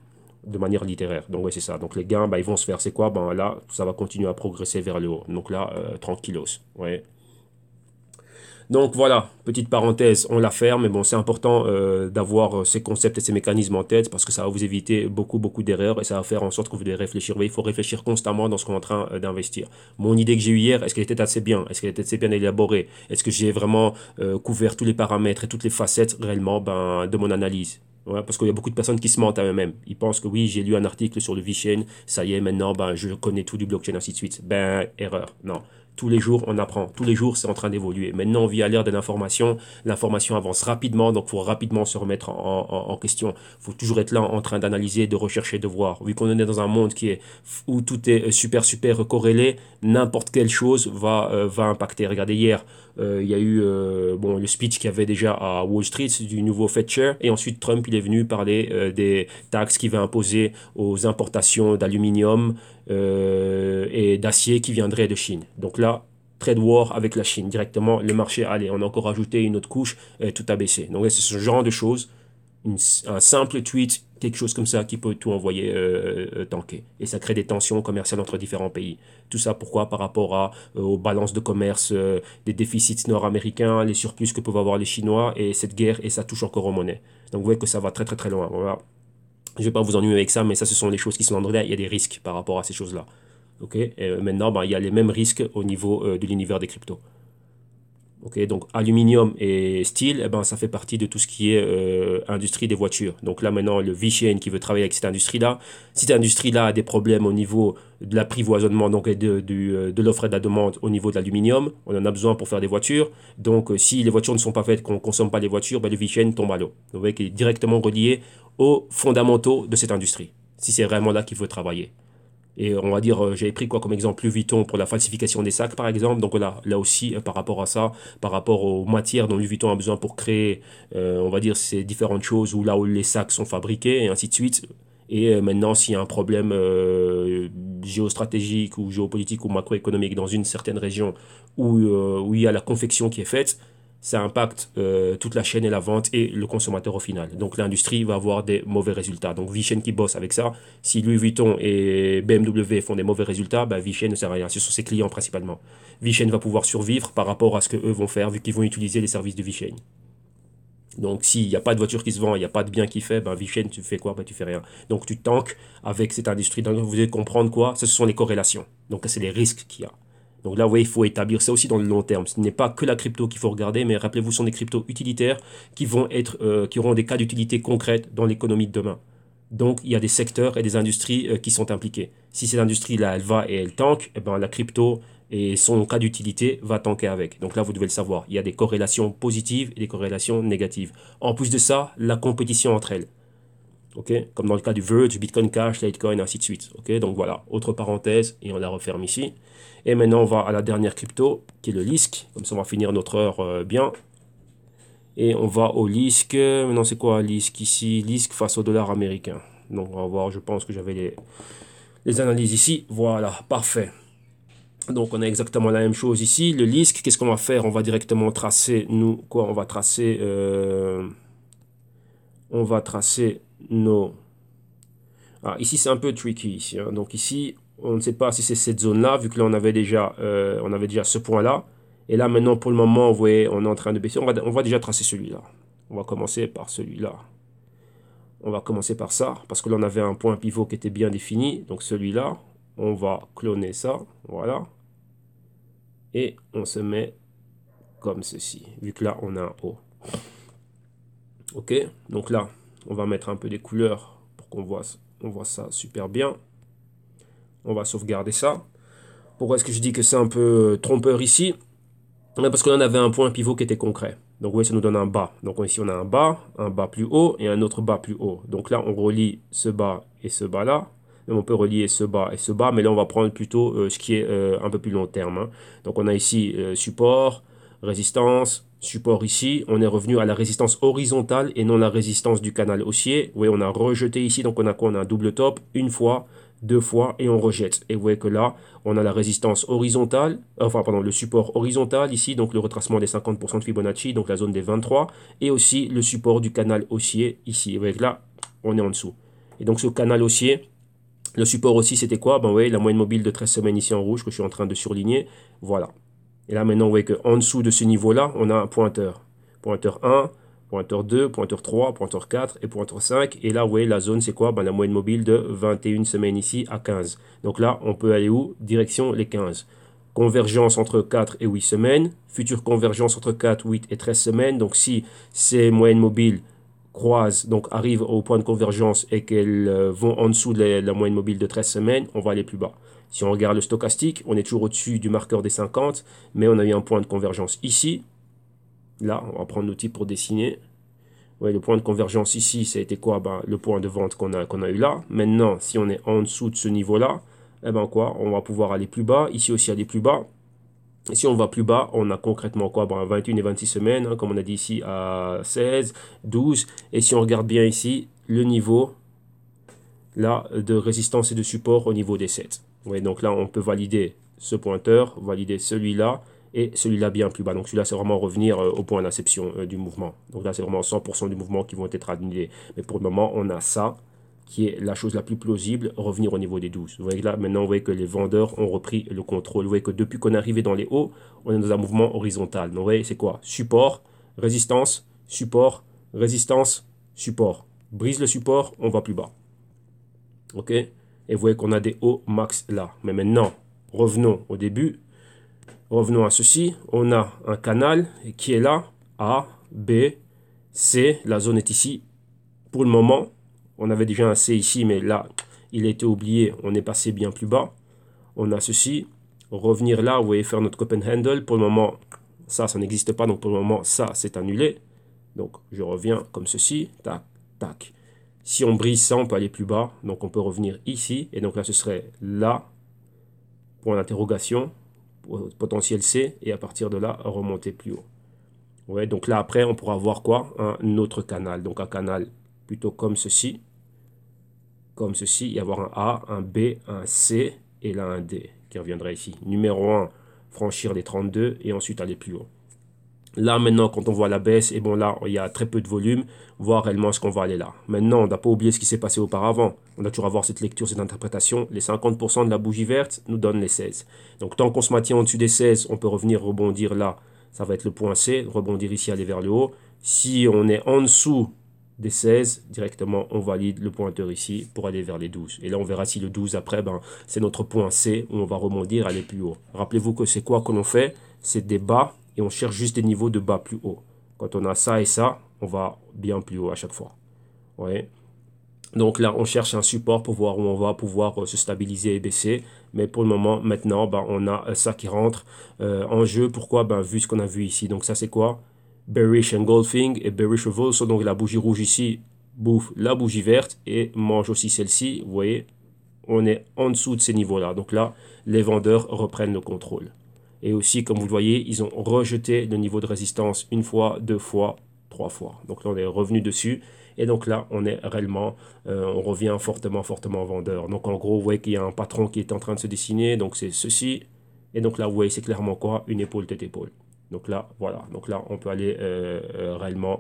de manière littéraire. Donc oui c'est ça. Donc les gains, bah, ils vont se faire. C'est quoi Ben là, ça va continuer à progresser vers le haut. Donc là, euh, tranquillos. Ouais. Donc voilà, petite parenthèse, on la ferme, mais bon, c'est important euh, d'avoir euh, ces concepts et ces mécanismes en tête parce que ça va vous éviter beaucoup, beaucoup d'erreurs et ça va faire en sorte que vous devez réfléchir. Mais il faut réfléchir constamment dans ce qu'on est en train euh, d'investir. Mon idée que j'ai eu hier, est-ce qu'elle était assez bien Est-ce qu'elle était assez bien élaborée Est-ce que j'ai vraiment couvert tous les paramètres et toutes les facettes réellement ben, de mon analyse Ouais, parce qu'il y a beaucoup de personnes qui se mentent à eux-mêmes. Ils pensent que oui, j'ai lu un article sur le VeChain, ça y est, maintenant, ben, je connais tout du blockchain, ainsi de suite. Ben, erreur. Non. Tous les jours, on apprend. Tous les jours, c'est en train d'évoluer. Maintenant, on vit à l'ère de l'information. L'information avance rapidement, donc il faut rapidement se remettre en, question. Il faut toujours être là en train d'analyser, de rechercher, de voir. Vu qu'on est dans un monde qui est où tout est super, super corrélé, n'importe quelle chose va, euh, va impacter. Regardez, hier, euh, il y a eu euh, bon, le speech qu'il y avait déjà à Wall Street du nouveau Fetcher. Et ensuite, Trump, il est venu parler euh, des taxes qu'il va imposer aux importations d'aluminium et d'acier qui viendraient de Chine. Donc là, trade war avec la Chine directement, le marché, allez, on a encore ajouté une autre couche, et tout a baissé. Donc c'est ce genre de choses un simple tweet, quelque chose comme ça, qui peut tout envoyer euh, euh, tanker. Et ça crée des tensions commerciales entre différents pays. Tout ça pourquoi Par rapport à, euh, aux balances de commerce, des déficits nord-américains, les surplus que peuvent avoir les Chinois, et cette guerre, et ça touche encore aux monnaies. Donc vous voyez que ça va très très très loin. Voilà. Je ne vais pas vous ennuyer avec ça, mais ça, ce sont les choses qui sont en là. Il y a des risques par rapport à ces choses-là. maintenant, ben, il y a les mêmes risques au niveau de l'univers des cryptos donc aluminium et steel, eh ben, ça fait partie de tout ce qui est euh, industrie des voitures. Donc là maintenant, le v qui veut travailler avec cette industrie-là, cette industrie-là a des problèmes au niveau de l'apprivoisonnement donc, et euh, de, l'offre et de la demande au niveau de l'aluminium. On en a besoin pour faire des voitures. Donc euh, si les voitures ne sont pas faites, qu'on ne consomme pas les voitures, ben, le V-Chain tombe à l'eau. qu'il est directement relié aux fondamentaux de cette industrie, si c'est vraiment là qu'il veut travailler. Et on va dire, euh, j'avais pris quoi comme exemple Louis Vuitton pour la falsification des sacs, par exemple. Donc là, là aussi, euh, par rapport à ça, par rapport aux matières dont Louis Vuitton a besoin pour créer, euh, on va dire, ces différentes choses, ou là où les sacs sont fabriqués, et ainsi de suite. Et maintenant, s'il y a un problème géostratégique ou géopolitique ou macroéconomique dans une certaine région où, où il y a la confection qui est faite, ça impacte euh, toute la chaîne et la vente et le consommateur au final. Donc l'industrie va avoir des mauvais résultats. Donc Vichen qui bosse avec ça, si Louis Vuitton et BMW font des mauvais résultats, bah, Vichen ne sert à rien. Ce sont ses clients principalement. Vichen va pouvoir survivre par rapport à ce que eux vont faire vu qu'ils vont utiliser les services de Vichen. Donc s'il n'y a pas de voiture qui se vend, il n'y a pas de bien qui fait, ben bah, Vichen, tu fais quoi bah tu fais rien. Donc tu tankes avec cette industrie. Donc vous voulez comprendre quoi Ce sont les corrélations. Donc c'est les risques qu'il y a. Donc là, vous voyez, il faut établir ça aussi dans le long terme. Ce n'est pas que la crypto qu'il faut regarder, mais rappelez-vous, ce sont des cryptos utilitaires qui, vont être, euh, qui auront des cas d'utilité concrète dans l'économie de demain. Donc, il y a des secteurs et des industries euh, qui sont impliqués. Si cette industrie-là, elle va et elle tanque, eh ben, la crypto et son cas d'utilité va tanker avec. Donc là, vous devez le savoir. Il y a des corrélations positives et des corrélations négatives. En plus de ça, la compétition entre elles. Comme dans le cas du Verge, Bitcoin Cash, Litecoin, ainsi de suite. Donc voilà, autre parenthèse et on la referme ici. Et maintenant, on va à la dernière crypto, qui est le LISC. Comme ça, on va finir notre heure euh, bien. Et on va au LISC. Maintenant, c'est quoi LISC ici LISC face au dollar américain. Donc, on va voir. Je pense que j'avais les, les analyses ici. Voilà, parfait. Donc, on a exactement la même chose ici. Le LISC, qu'est-ce qu'on va faire On va directement tracer, nous, quoi On va tracer... Euh, on va tracer nos... Ah, ici, c'est un peu tricky. Ici, hein. Donc, ici, on ne sait pas si c'est cette zone-là, vu que là, on avait déjà, euh, on avait déjà ce point-là. Et là, maintenant, pour le moment, vous voyez, on est en train de baisser. On va, déjà tracer celui-là. On va commencer par celui-là. On va commencer par ça, parce que là, on avait un point pivot qui était bien défini. Donc, celui-là, on va cloner ça. Voilà. Et on se met comme ceci, vu que là, on a un haut. OK Donc là, on va mettre un peu des couleurs pour qu'on voit, on voit ça super bien. On va sauvegarder ça. Pourquoi est-ce que je dis que c'est un peu euh, trompeur ici eh ben, Parce qu'on avait un point pivot qui était concret. Donc oui, ça nous donne un bas. Donc ici, on a un bas, un bas plus haut et un autre bas plus haut. Donc là, on relie ce bas et ce bas là. on peut relier ce bas et ce bas, mais là, on va prendre plutôt euh, ce qui est euh, un peu plus long terme. Hein. Donc on a ici support, résistance, support ici. On est revenu à la résistance horizontale et non la résistance du canal haussier. voyez, on a rejeté ici, donc on a quoi On a un double top une fois deux fois et on rejette. Et vous voyez que là, on a la résistance horizontale, euh, enfin pardon, le support horizontal ici, donc le retracement des 50% de Fibonacci, donc la zone des 23, et aussi le support du canal haussier ici. vous voyez que là, on est en dessous. Et donc ce canal haussier, le support aussi, c'était quoi Ben oui, la moyenne mobile de 13 semaines ici en rouge que je suis en train de surligner. Voilà. Et là maintenant, vous voyez qu'en dessous de ce niveau-là, on a un pointeur. Pointeur 1, pointeur 2, pointeur 3, pointeur 4 et pointeur 5. Et là, vous voyez, la zone, c'est quoi ben, La moyenne mobile de 21 semaines ici à 15. Donc là, on peut aller où Direction les 15. Convergence entre 4 et 8 semaines. Future convergence entre 4, 8 et 13 semaines. Donc si ces moyennes mobiles croisent, donc arrivent au point de convergence et qu'elles euh, vont en dessous de la moyenne mobile de 13 semaines, on va aller plus bas. Si on regarde le stochastique, on est toujours au-dessus du marqueur des 50, mais on a eu un point de convergence ici, Là, on va prendre l'outil pour dessiner. le point de convergence ici, ça a été quoi ben, Le point de vente qu'on a, a eu là. Maintenant, si on est en dessous de ce niveau-là, eh ben quoi On va pouvoir aller plus bas. Ici aussi, aller plus bas. Et si on va plus bas, on a concrètement quoi 21 ben, et 26 semaines, hein, comme on a dit ici, à 16, 12. Et si on regarde bien ici, le niveau là de résistance et de support au niveau des 7. donc là, on peut valider ce pointeur, valider celui-là et celui-là bien plus bas. Donc celui-là, c'est vraiment revenir euh, au point d'inception euh, du mouvement. Donc là, c'est vraiment 100% du mouvement qui vont être annulés. Mais pour le moment, on a ça qui est la chose la plus plausible, revenir au niveau des 12. Vous voyez là, maintenant, vous voyez que les vendeurs ont repris le contrôle. Vous voyez que depuis qu'on est arrivé dans les hauts, on est dans un mouvement horizontal. Donc vous voyez, c'est quoi Support, résistance, support, résistance, support. Brise le support, on va plus bas. OK Et vous voyez qu'on a des hauts max là. Mais maintenant, revenons au début Revenons à ceci. On a un canal qui est là, A, B, C. La zone est ici. Pour le moment, on avait déjà un C ici, mais là, il a été oublié. On est passé bien plus bas. On a ceci. Revenir là, vous voyez, faire notre handle, Pour le moment, ça, ça n'existe pas. Donc, pour le moment, ça, c'est annulé. Donc, je reviens comme ceci. Tac, tac. Si on brise ça, on peut aller plus bas. Donc, on peut revenir ici. Et donc là, ce serait là, point d'interrogation potentiel C et à partir de là remonter plus haut. Ouais, donc là après on pourra voir quoi Un autre canal, donc un canal plutôt comme ceci, comme ceci, y avoir un A, un B, un C et là un D qui reviendra ici. Numéro 1, franchir les 32 et ensuite aller plus haut. Là, maintenant, quand on voit la baisse, et eh bon, là, il y a très peu de volume, voir réellement ce qu'on va aller là. Maintenant, on n'a pas oublié ce qui s'est passé auparavant. On a toujours voir cette lecture, cette interprétation. Les 50% de la bougie verte nous donnent les 16. Donc, tant qu'on se maintient au-dessus des 16, on peut revenir rebondir là. Ça va être le point C, rebondir ici, aller vers le haut. Si on est en dessous des 16, directement, on valide le pointeur ici pour aller vers les 12. Et là, on verra si le 12 après, ben, c'est notre point C où on va rebondir, aller plus haut. Rappelez-vous que c'est quoi que l'on fait C'est des bas et on cherche juste des niveaux de bas plus haut. Quand on a ça et ça, on va bien plus haut à chaque fois. Ouais. Donc là, on cherche un support pour voir où on va pouvoir euh, se stabiliser et baisser. Mais pour le moment, maintenant, ben, on a euh, ça qui rentre euh, en jeu. Pourquoi ben Vu ce qu'on a vu ici. Donc ça, c'est quoi Bearish engulfing et bearish reversal. Donc la bougie rouge ici bouffe la bougie verte et mange aussi celle-ci. Vous voyez, on est en dessous de ces niveaux-là. Donc là, les vendeurs reprennent le contrôle. Et aussi, comme vous le voyez, ils ont rejeté le niveau de résistance une fois, deux fois, trois fois. Donc là, on est revenu dessus. Et donc là, on est réellement, euh, on revient fortement, fortement vendeur. Donc en gros, vous voyez qu'il y a un patron qui est en train de se dessiner. Donc c'est ceci. Et donc là, vous voyez, c'est clairement quoi Une épaule tête épaule. Donc là, voilà. Donc là, on peut aller euh, euh, réellement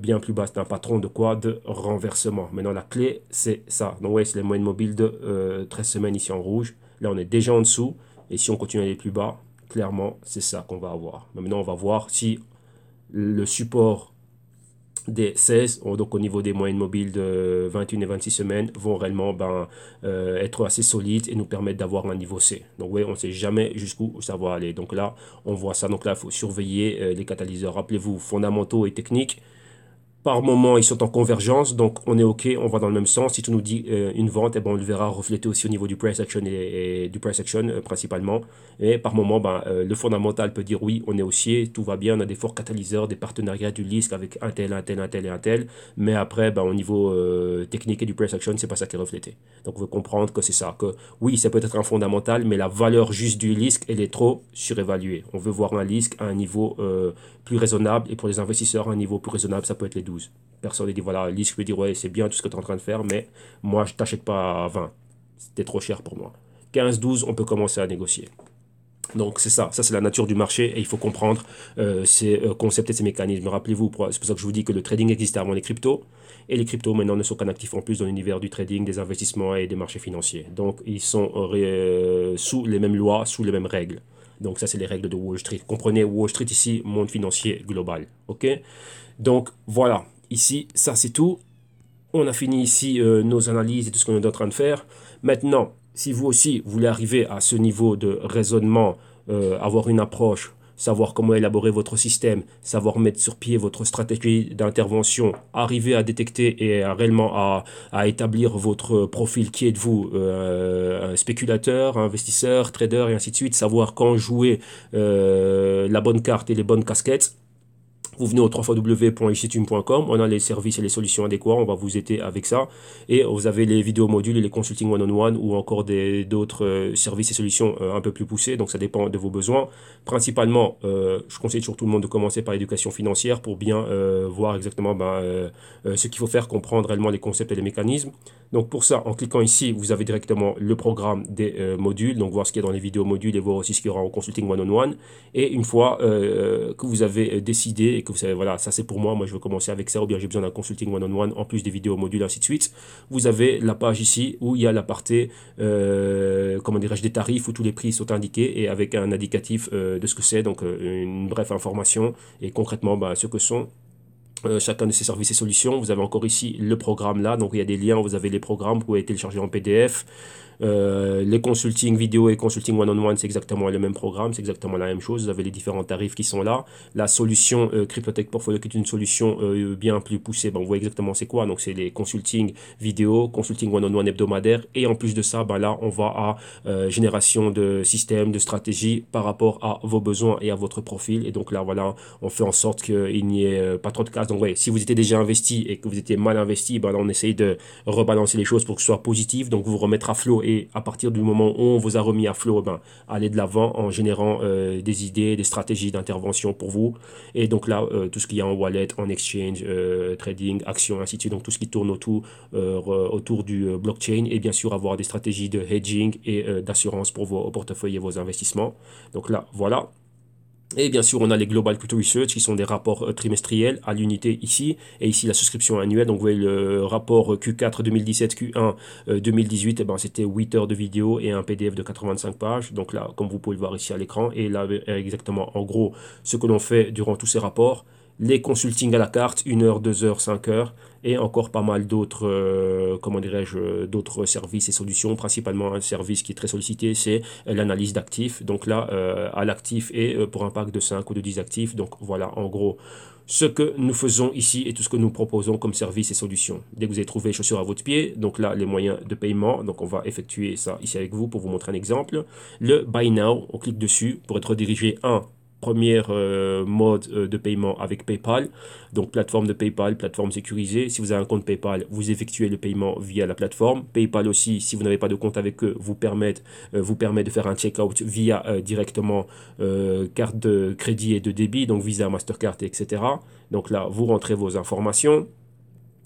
bien plus bas. C'est un patron de quoi De renversement. Maintenant, la clé, c'est ça. Donc, vous voyez, c'est les moyennes mobiles de 13 semaines ici en rouge. Là, on est déjà en dessous. Et si on continue à aller plus bas, clairement, c'est ça qu'on va avoir. Maintenant, on va voir si le support des 16, donc au niveau des moyennes mobiles de 21 et 26 semaines, vont réellement ben, euh, être assez solides et nous permettre d'avoir un niveau C. Donc oui, on ne sait jamais jusqu'où ça va aller. Donc là, on voit ça. Donc là, il faut surveiller euh, les catalyseurs. Rappelez-vous, fondamentaux et techniques. Par moment, ils sont en convergence, donc on est OK, on va dans le même sens. Si tu nous dis euh, une vente, et eh ben, on le verra reflété aussi au niveau du price action et, du price action euh, principalement. Et par moment, ben, euh, le fondamental peut dire oui, on est haussier, tout va bien, on a des forts catalyseurs, des partenariats du LISC avec un tel, un tel, un tel et un tel. Mais après, ben, au niveau technique et du price action, c'est pas ça qui est reflété. Donc on veut comprendre que c'est ça, que oui, c'est peut-être un fondamental, mais la valeur juste du LISC, elle est trop surévaluée. On veut voir un LISC à un niveau plus raisonnable et pour les investisseurs, un niveau plus raisonnable, ça peut être les 12. Personne ne dit, voilà, Lise peut dire, ouais, c'est bien tout ce que tu es en train de faire, mais moi, je t'achète pas à 20. C'était trop cher pour moi. 15, 12, on peut commencer à négocier. Donc c'est ça, ça c'est la nature du marché et il faut comprendre euh, ces euh, concepts et ces mécanismes. Rappelez-vous, c'est pour ça que je vous dis que le trading existait avant les cryptos et les cryptos maintenant ne sont qu'un actif en plus dans l'univers du trading, des investissements et des marchés financiers. Donc ils sont euh, sous les mêmes lois, sous les mêmes règles. Donc ça, c'est les règles de Wall Street. Comprenez Wall Street ici, monde financier global. OK Donc voilà, ici, ça c'est tout. On a fini ici euh, nos analyses et tout ce qu'on est en train de faire. Maintenant, si vous aussi, vous voulez arriver à ce niveau de raisonnement, euh, avoir une approche savoir comment élaborer votre système, savoir mettre sur pied votre stratégie d'intervention, arriver à détecter et réellement à, établir votre profil, qui êtes-vous, euh, spéculateur, investisseur, trader et ainsi de suite, savoir quand jouer euh, la bonne carte et les bonnes casquettes vous venez au www.ictune.com, on a les services et les solutions adéquats, on va vous aider avec ça. Et vous avez les vidéos modules et les consulting one-on-one ou encore d'autres euh, services et solutions euh, un peu plus poussés, donc ça dépend de vos besoins. Principalement, euh, je conseille toujours tout le monde de commencer par l'éducation financière pour bien voir exactement bah, ce qu'il faut faire, comprendre réellement les concepts et les mécanismes. Donc pour ça, en cliquant ici, vous avez directement le programme des modules, donc voir ce qu'il y a dans les vidéos modules et voir aussi ce qu'il y aura en consulting one-on-one. Et une fois que vous avez décidé vous savez, voilà, ça c'est pour moi, moi je veux commencer avec ça, ou bien j'ai besoin d'un consulting one-on-one, en plus des vidéos modules, ainsi de suite, vous avez la page ici où il y a la partie, euh, comment dirais-je, des tarifs où tous les prix sont indiqués et avec un indicatif euh, de ce que c'est, donc euh, une brève information et concrètement bah, ce que sont chacun de ces services et solutions. Vous avez encore ici le programme là, donc il y a des liens, vous avez les programmes, vous pouvez télécharger en PDF. Euh, les consulting vidéo et consulting one-on-one, c'est exactement le même programme, c'est exactement la même chose. Vous avez les différents tarifs qui sont là. La solution euh, Cryptotech Portfolio, qui est une solution euh, bien plus poussée, ben, on voit exactement c'est quoi. Donc, c'est les consulting vidéo, consulting one-on-one hebdomadaire. Et en plus de ça, ben, là, on va à génération de systèmes, de stratégies par rapport à vos besoins et à votre profil. Et donc là, voilà, on fait en sorte qu'il n'y ait pas trop de casse. Donc, ouais, si vous étiez déjà investi et que vous étiez mal investi, ben, là, on essaye de rebalancer les choses pour que ce soit positif. Donc, vous remettre à flot et à partir du moment où on vous a remis à flot, eh ben, allez de l'avant en générant euh, des idées, des stratégies d'intervention pour vous. Et donc là, euh, tout ce qu'il y a en wallet, en exchange, euh, trading, action, ainsi de suite, donc tout ce qui tourne autour, autour du blockchain et bien sûr avoir des stratégies de hedging et d'assurance pour vos portefeuilles et vos investissements. Donc là, voilà. Et bien sûr, on a les Global Crypto Research qui sont des rapports euh, trimestriels à l'unité ici, et ici la souscription annuelle. Donc vous voyez le euh, rapport Q4 2017, Q1 2018, ben, c'était 8 heures de vidéo et un PDF de 85 pages. Donc là, comme vous pouvez le voir ici à l'écran, et là euh, exactement en gros ce que l'on fait durant tous ces rapports. Les consultings à la carte, 1 heure, 2 heures, 5 heures, et encore pas mal d'autres, euh, comment dirais-je, d'autres services et solutions. Principalement un service qui est très sollicité, c'est l'analyse d'actifs. Donc là, euh, à l'actif et euh, pour un pack de 5 ou de 10 actifs. Donc voilà, en gros ce que nous faisons ici et tout ce que nous proposons comme services et solutions. Dès que vous avez trouvé les chaussures à votre pied, donc là, les moyens de paiement, donc on va effectuer ça ici avec vous pour vous montrer un exemple. Le Buy Now, on clique dessus pour être redirigé, 1 premier euh, mode euh, de paiement avec PayPal. Donc plateforme de PayPal, plateforme sécurisée. Si vous avez un compte PayPal, vous effectuez le paiement via la plateforme. PayPal aussi, si vous n'avez pas de compte avec eux, vous permet, euh, vous permet de faire un checkout via directement carte de crédit et de débit, donc Visa, Mastercard, etc. Donc là, vous rentrez vos informations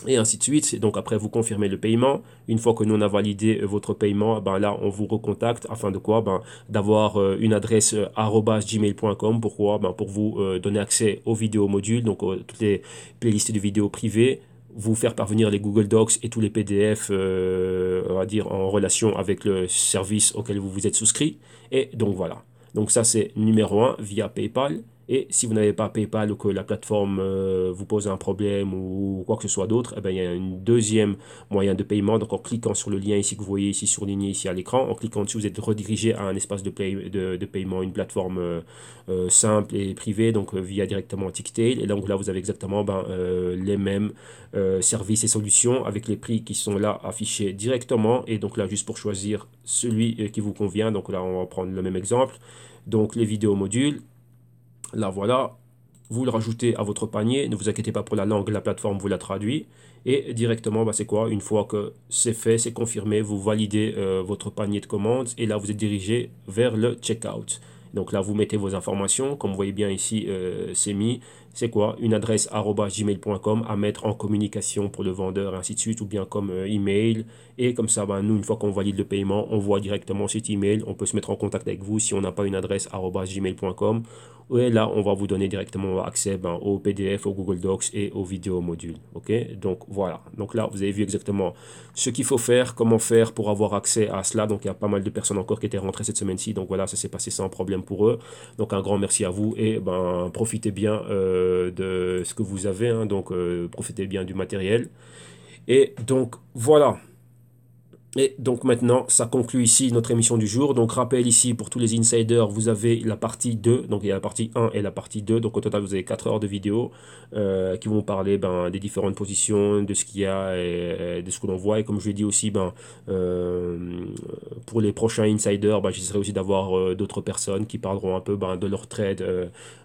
et ainsi de suite. Donc après, vous confirmez le paiement. Une fois que nous on a validé euh, votre paiement, ben là, on vous recontacte afin de quoi ben, D'avoir euh, une adresse euh, gmail.com. Pourquoi ben, Pour vous euh, donner accès aux vidéos modules, donc toutes les playlists de vidéos privées, vous faire parvenir les Google Docs et tous les PDF, on va dire, en relation avec le service auquel vous vous êtes souscrit. Et donc voilà. Donc ça, c'est numéro 1 via PayPal. Et si vous n'avez pas PayPal ou que la plateforme euh, vous pose un problème ou quoi que ce soit d'autre, eh ben, il y a un deuxième moyen de paiement. Donc en cliquant sur le lien ici que vous voyez ici surligné ici à l'écran, en cliquant dessus, vous êtes redirigé à un espace de, de, paiement, une plateforme euh, euh, simple et privée, donc via directement Ticktail. Et donc là, vous avez exactement ben, les mêmes services et solutions avec les prix qui sont là affichés directement. Et donc là, juste pour choisir celui qui vous convient. Donc là, on va prendre le même exemple. Donc les vidéos modules, Là, voilà, vous le rajoutez à votre panier, ne vous inquiétez pas pour la langue, la plateforme vous la traduit. Et directement, bah, c'est quoi Une fois que c'est fait, c'est confirmé, vous validez euh, votre panier de commandes et là, vous êtes dirigé vers le checkout. Donc là, vous mettez vos informations. Comme vous voyez bien ici, euh, c'est mis c'est quoi Une adresse gmail.com à mettre en communication pour le vendeur, et ainsi de suite, ou bien comme euh, email. Et comme ça, ben, nous, une fois qu'on valide le paiement, on voit directement cet email. On peut se mettre en contact avec vous si on n'a pas une adresse gmail.com. Et là, on va vous donner directement accès ben, au PDF, au Google Docs et aux vidéos modules. Ok Donc voilà. Donc là, vous avez vu exactement ce qu'il faut faire, comment faire pour avoir accès à cela. Donc il y a pas mal de personnes encore qui étaient rentrées cette semaine-ci. Donc voilà, ça s'est passé sans problème pour eux. Donc un grand merci à vous et ben profitez bien. Euh, euh, de ce que vous avez. Hein. donc, euh, profitez bien du matériel. Et donc, voilà. Et donc maintenant, ça conclut ici notre émission du jour. Donc rappel ici pour tous les insiders, vous avez la partie 2, donc il y a la partie 1 et la partie 2. Donc au total, vous avez 4 heures de vidéo euh, qui vont parler ben, des différentes positions, de ce qu'il y a et, de ce que l'on voit. Et comme je l'ai dit aussi, ben, euh, pour les prochains insiders, ben, j'essaierai aussi d'avoir euh, d'autres personnes qui parleront un peu ben, de leur trade,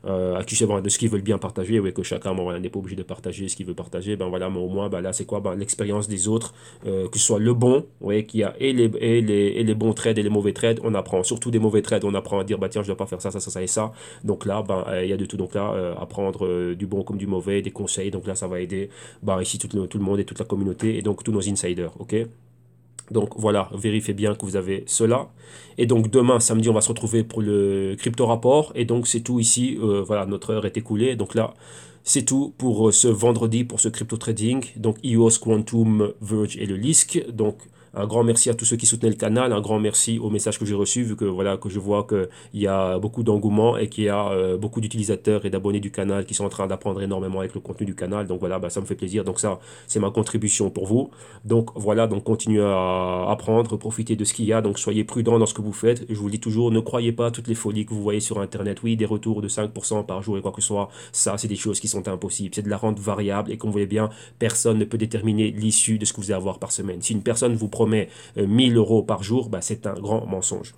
à qui de ce qu'ils veulent bien partager. Oui, que chacun n'est pas obligé de partager ce qu'il veut partager. Ben voilà, mais au moins, là, c'est quoi L'expérience des autres, que ce soit le bon, oui, qu'il y a et les, et les, et les, bons trades et les mauvais trades. On apprend surtout des mauvais trades. On apprend à dire, bah tiens, je dois pas faire ça, ça, ça, ça et ça. Donc là, ben, euh, il y a de tout. Donc là, euh, apprendre euh, du bon comme du mauvais, des conseils. Donc là, ça va aider bah, ici tout le, tout le monde et toute la communauté et donc tous nos insiders. OK donc voilà, vérifiez bien que vous avez cela. Et donc demain, samedi, on va se retrouver pour le crypto rapport. Et donc c'est tout ici. voilà, notre heure est écoulée. Donc là, c'est tout pour ce vendredi pour ce crypto trading. Donc EOS, Quantum, Verge et le LISC. Donc un grand merci à tous ceux qui soutenaient le canal. Un grand merci aux messages que j'ai reçus, vu que, voilà, que je vois qu'il y a beaucoup d'engouement et qu'il y a euh, beaucoup d'utilisateurs et d'abonnés du canal qui sont en train d'apprendre énormément avec le contenu du canal. Donc voilà, bah, ça me fait plaisir. Donc ça, c'est ma contribution pour vous. Donc voilà, donc continuez à apprendre, profitez de ce qu'il y a. Donc soyez prudent dans ce que vous faites. Je vous le dis toujours, ne croyez pas toutes les folies que vous voyez sur Internet. Oui, des retours de 5% par jour et quoi que ce soit. Ça, c'est des choses qui sont impossibles. C'est de la rente variable et comme vous voyez bien, personne ne peut déterminer l'issue de ce que vous allez avoir par semaine. Si une personne vous 1000 euh, euros par jour, bah, c'est un grand mensonge.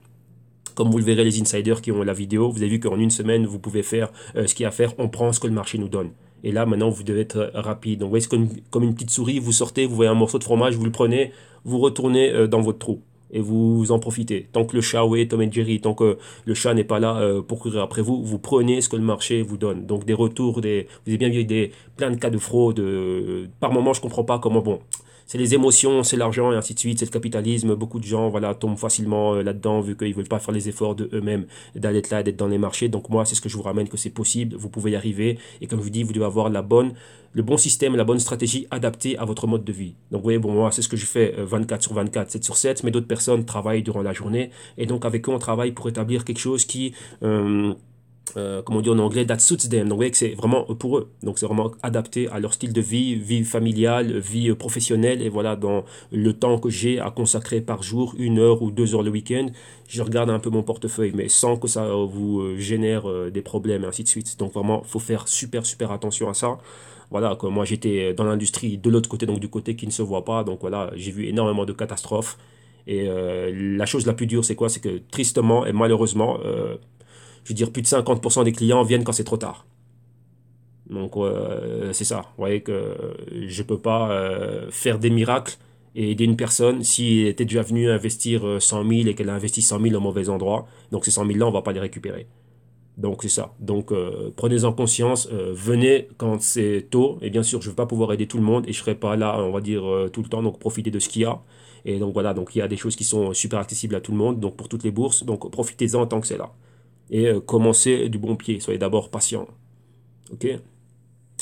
Comme vous le verrez, les insiders qui ont la vidéo, vous avez vu qu'en une semaine, vous pouvez faire euh, ce qu'il y a à faire. On prend ce que le marché nous donne. Et là, maintenant, vous devez être euh, rapide. Donc, vous voyez, comme, comme une petite souris, vous sortez, vous voyez un morceau de fromage, vous le prenez, vous retournez dans votre trou. Et vous en profitez. Tant que le chat, oui, Tom et Jerry, tant que le chat n'est pas là pour courir après vous, vous prenez ce que le marché vous donne. Donc des retours, des, vous avez bien vu des, plein de cas de fraude. par moment, je comprends pas comment, bon, c'est les émotions, c'est l'argent et ainsi de suite, c'est le capitalisme. Beaucoup de gens voilà tombent facilement euh, là-dedans vu qu'ils ne veulent pas faire les efforts de eux-mêmes d'aller là, d'être dans les marchés. Donc moi, c'est ce que je vous ramène que c'est possible, vous pouvez y arriver et comme je vous dis, vous devez avoir la bonne le bon système, la bonne stratégie adaptée à votre mode de vie. Donc vous voyez, bon, moi, c'est ce que je fais 24 euh, sur 24, 7 sur 7, mais d'autres personnes travaillent durant la journée. Et donc avec eux, on travaille pour établir quelque chose qui... Euh, euh, comment on dit en anglais, that suits them. Donc vous voyez que c'est vraiment euh, pour eux. Donc c'est vraiment adapté à leur style de vie, vie familiale, vie euh, professionnelle. Et voilà, dans le temps que j'ai à consacrer par jour, une heure ou deux heures le week-end, je regarde un peu mon portefeuille, mais sans que ça vous génère des problèmes et ainsi de suite. Donc vraiment, faut faire super super attention à ça. Voilà, comme moi j'étais dans l'industrie de l'autre côté, donc du côté qui ne se voit pas. Donc voilà, j'ai vu énormément de catastrophes. Et la chose la plus dure, c'est quoi C'est que tristement et malheureusement, je veux dire, plus de 50% des clients viennent quand c'est trop tard. Donc euh, c'est ça, vous voyez que je ne peux pas euh, faire des miracles et aider une personne s'il était déjà venue investir 100 euh, 000 et qu'elle a investi 100 000 au mauvais endroit. Donc ces 100 000 là, on ne va pas les récupérer. Donc c'est ça. Donc prenez-en conscience, venez quand c'est tôt. Et bien sûr, je ne vais pas pouvoir aider tout le monde et je ne serai pas là, on va dire, tout le temps. Donc profitez de ce qu'il y a. Et donc voilà, donc il y a des choses qui sont super accessibles à tout le monde, donc pour toutes les bourses. Donc profitez-en tant que c'est là et euh, commencez du bon pied. Soyez d'abord patient. Ok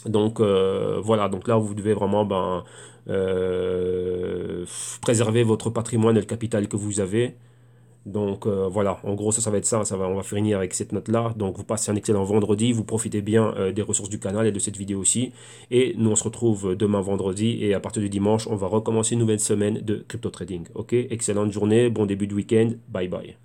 donc euh, voilà, donc là vous devez vraiment ben, euh, préserver votre patrimoine et le capital que vous avez. Donc voilà, en gros ça, ça va être ça, ça va, on va finir avec cette note là. Donc vous passez un excellent vendredi, vous profitez bien des ressources du canal et de cette vidéo aussi. Et nous on se retrouve demain vendredi et à partir du dimanche on va recommencer une nouvelle semaine de crypto trading. Ok, excellente journée, bon début de week-end, bye bye.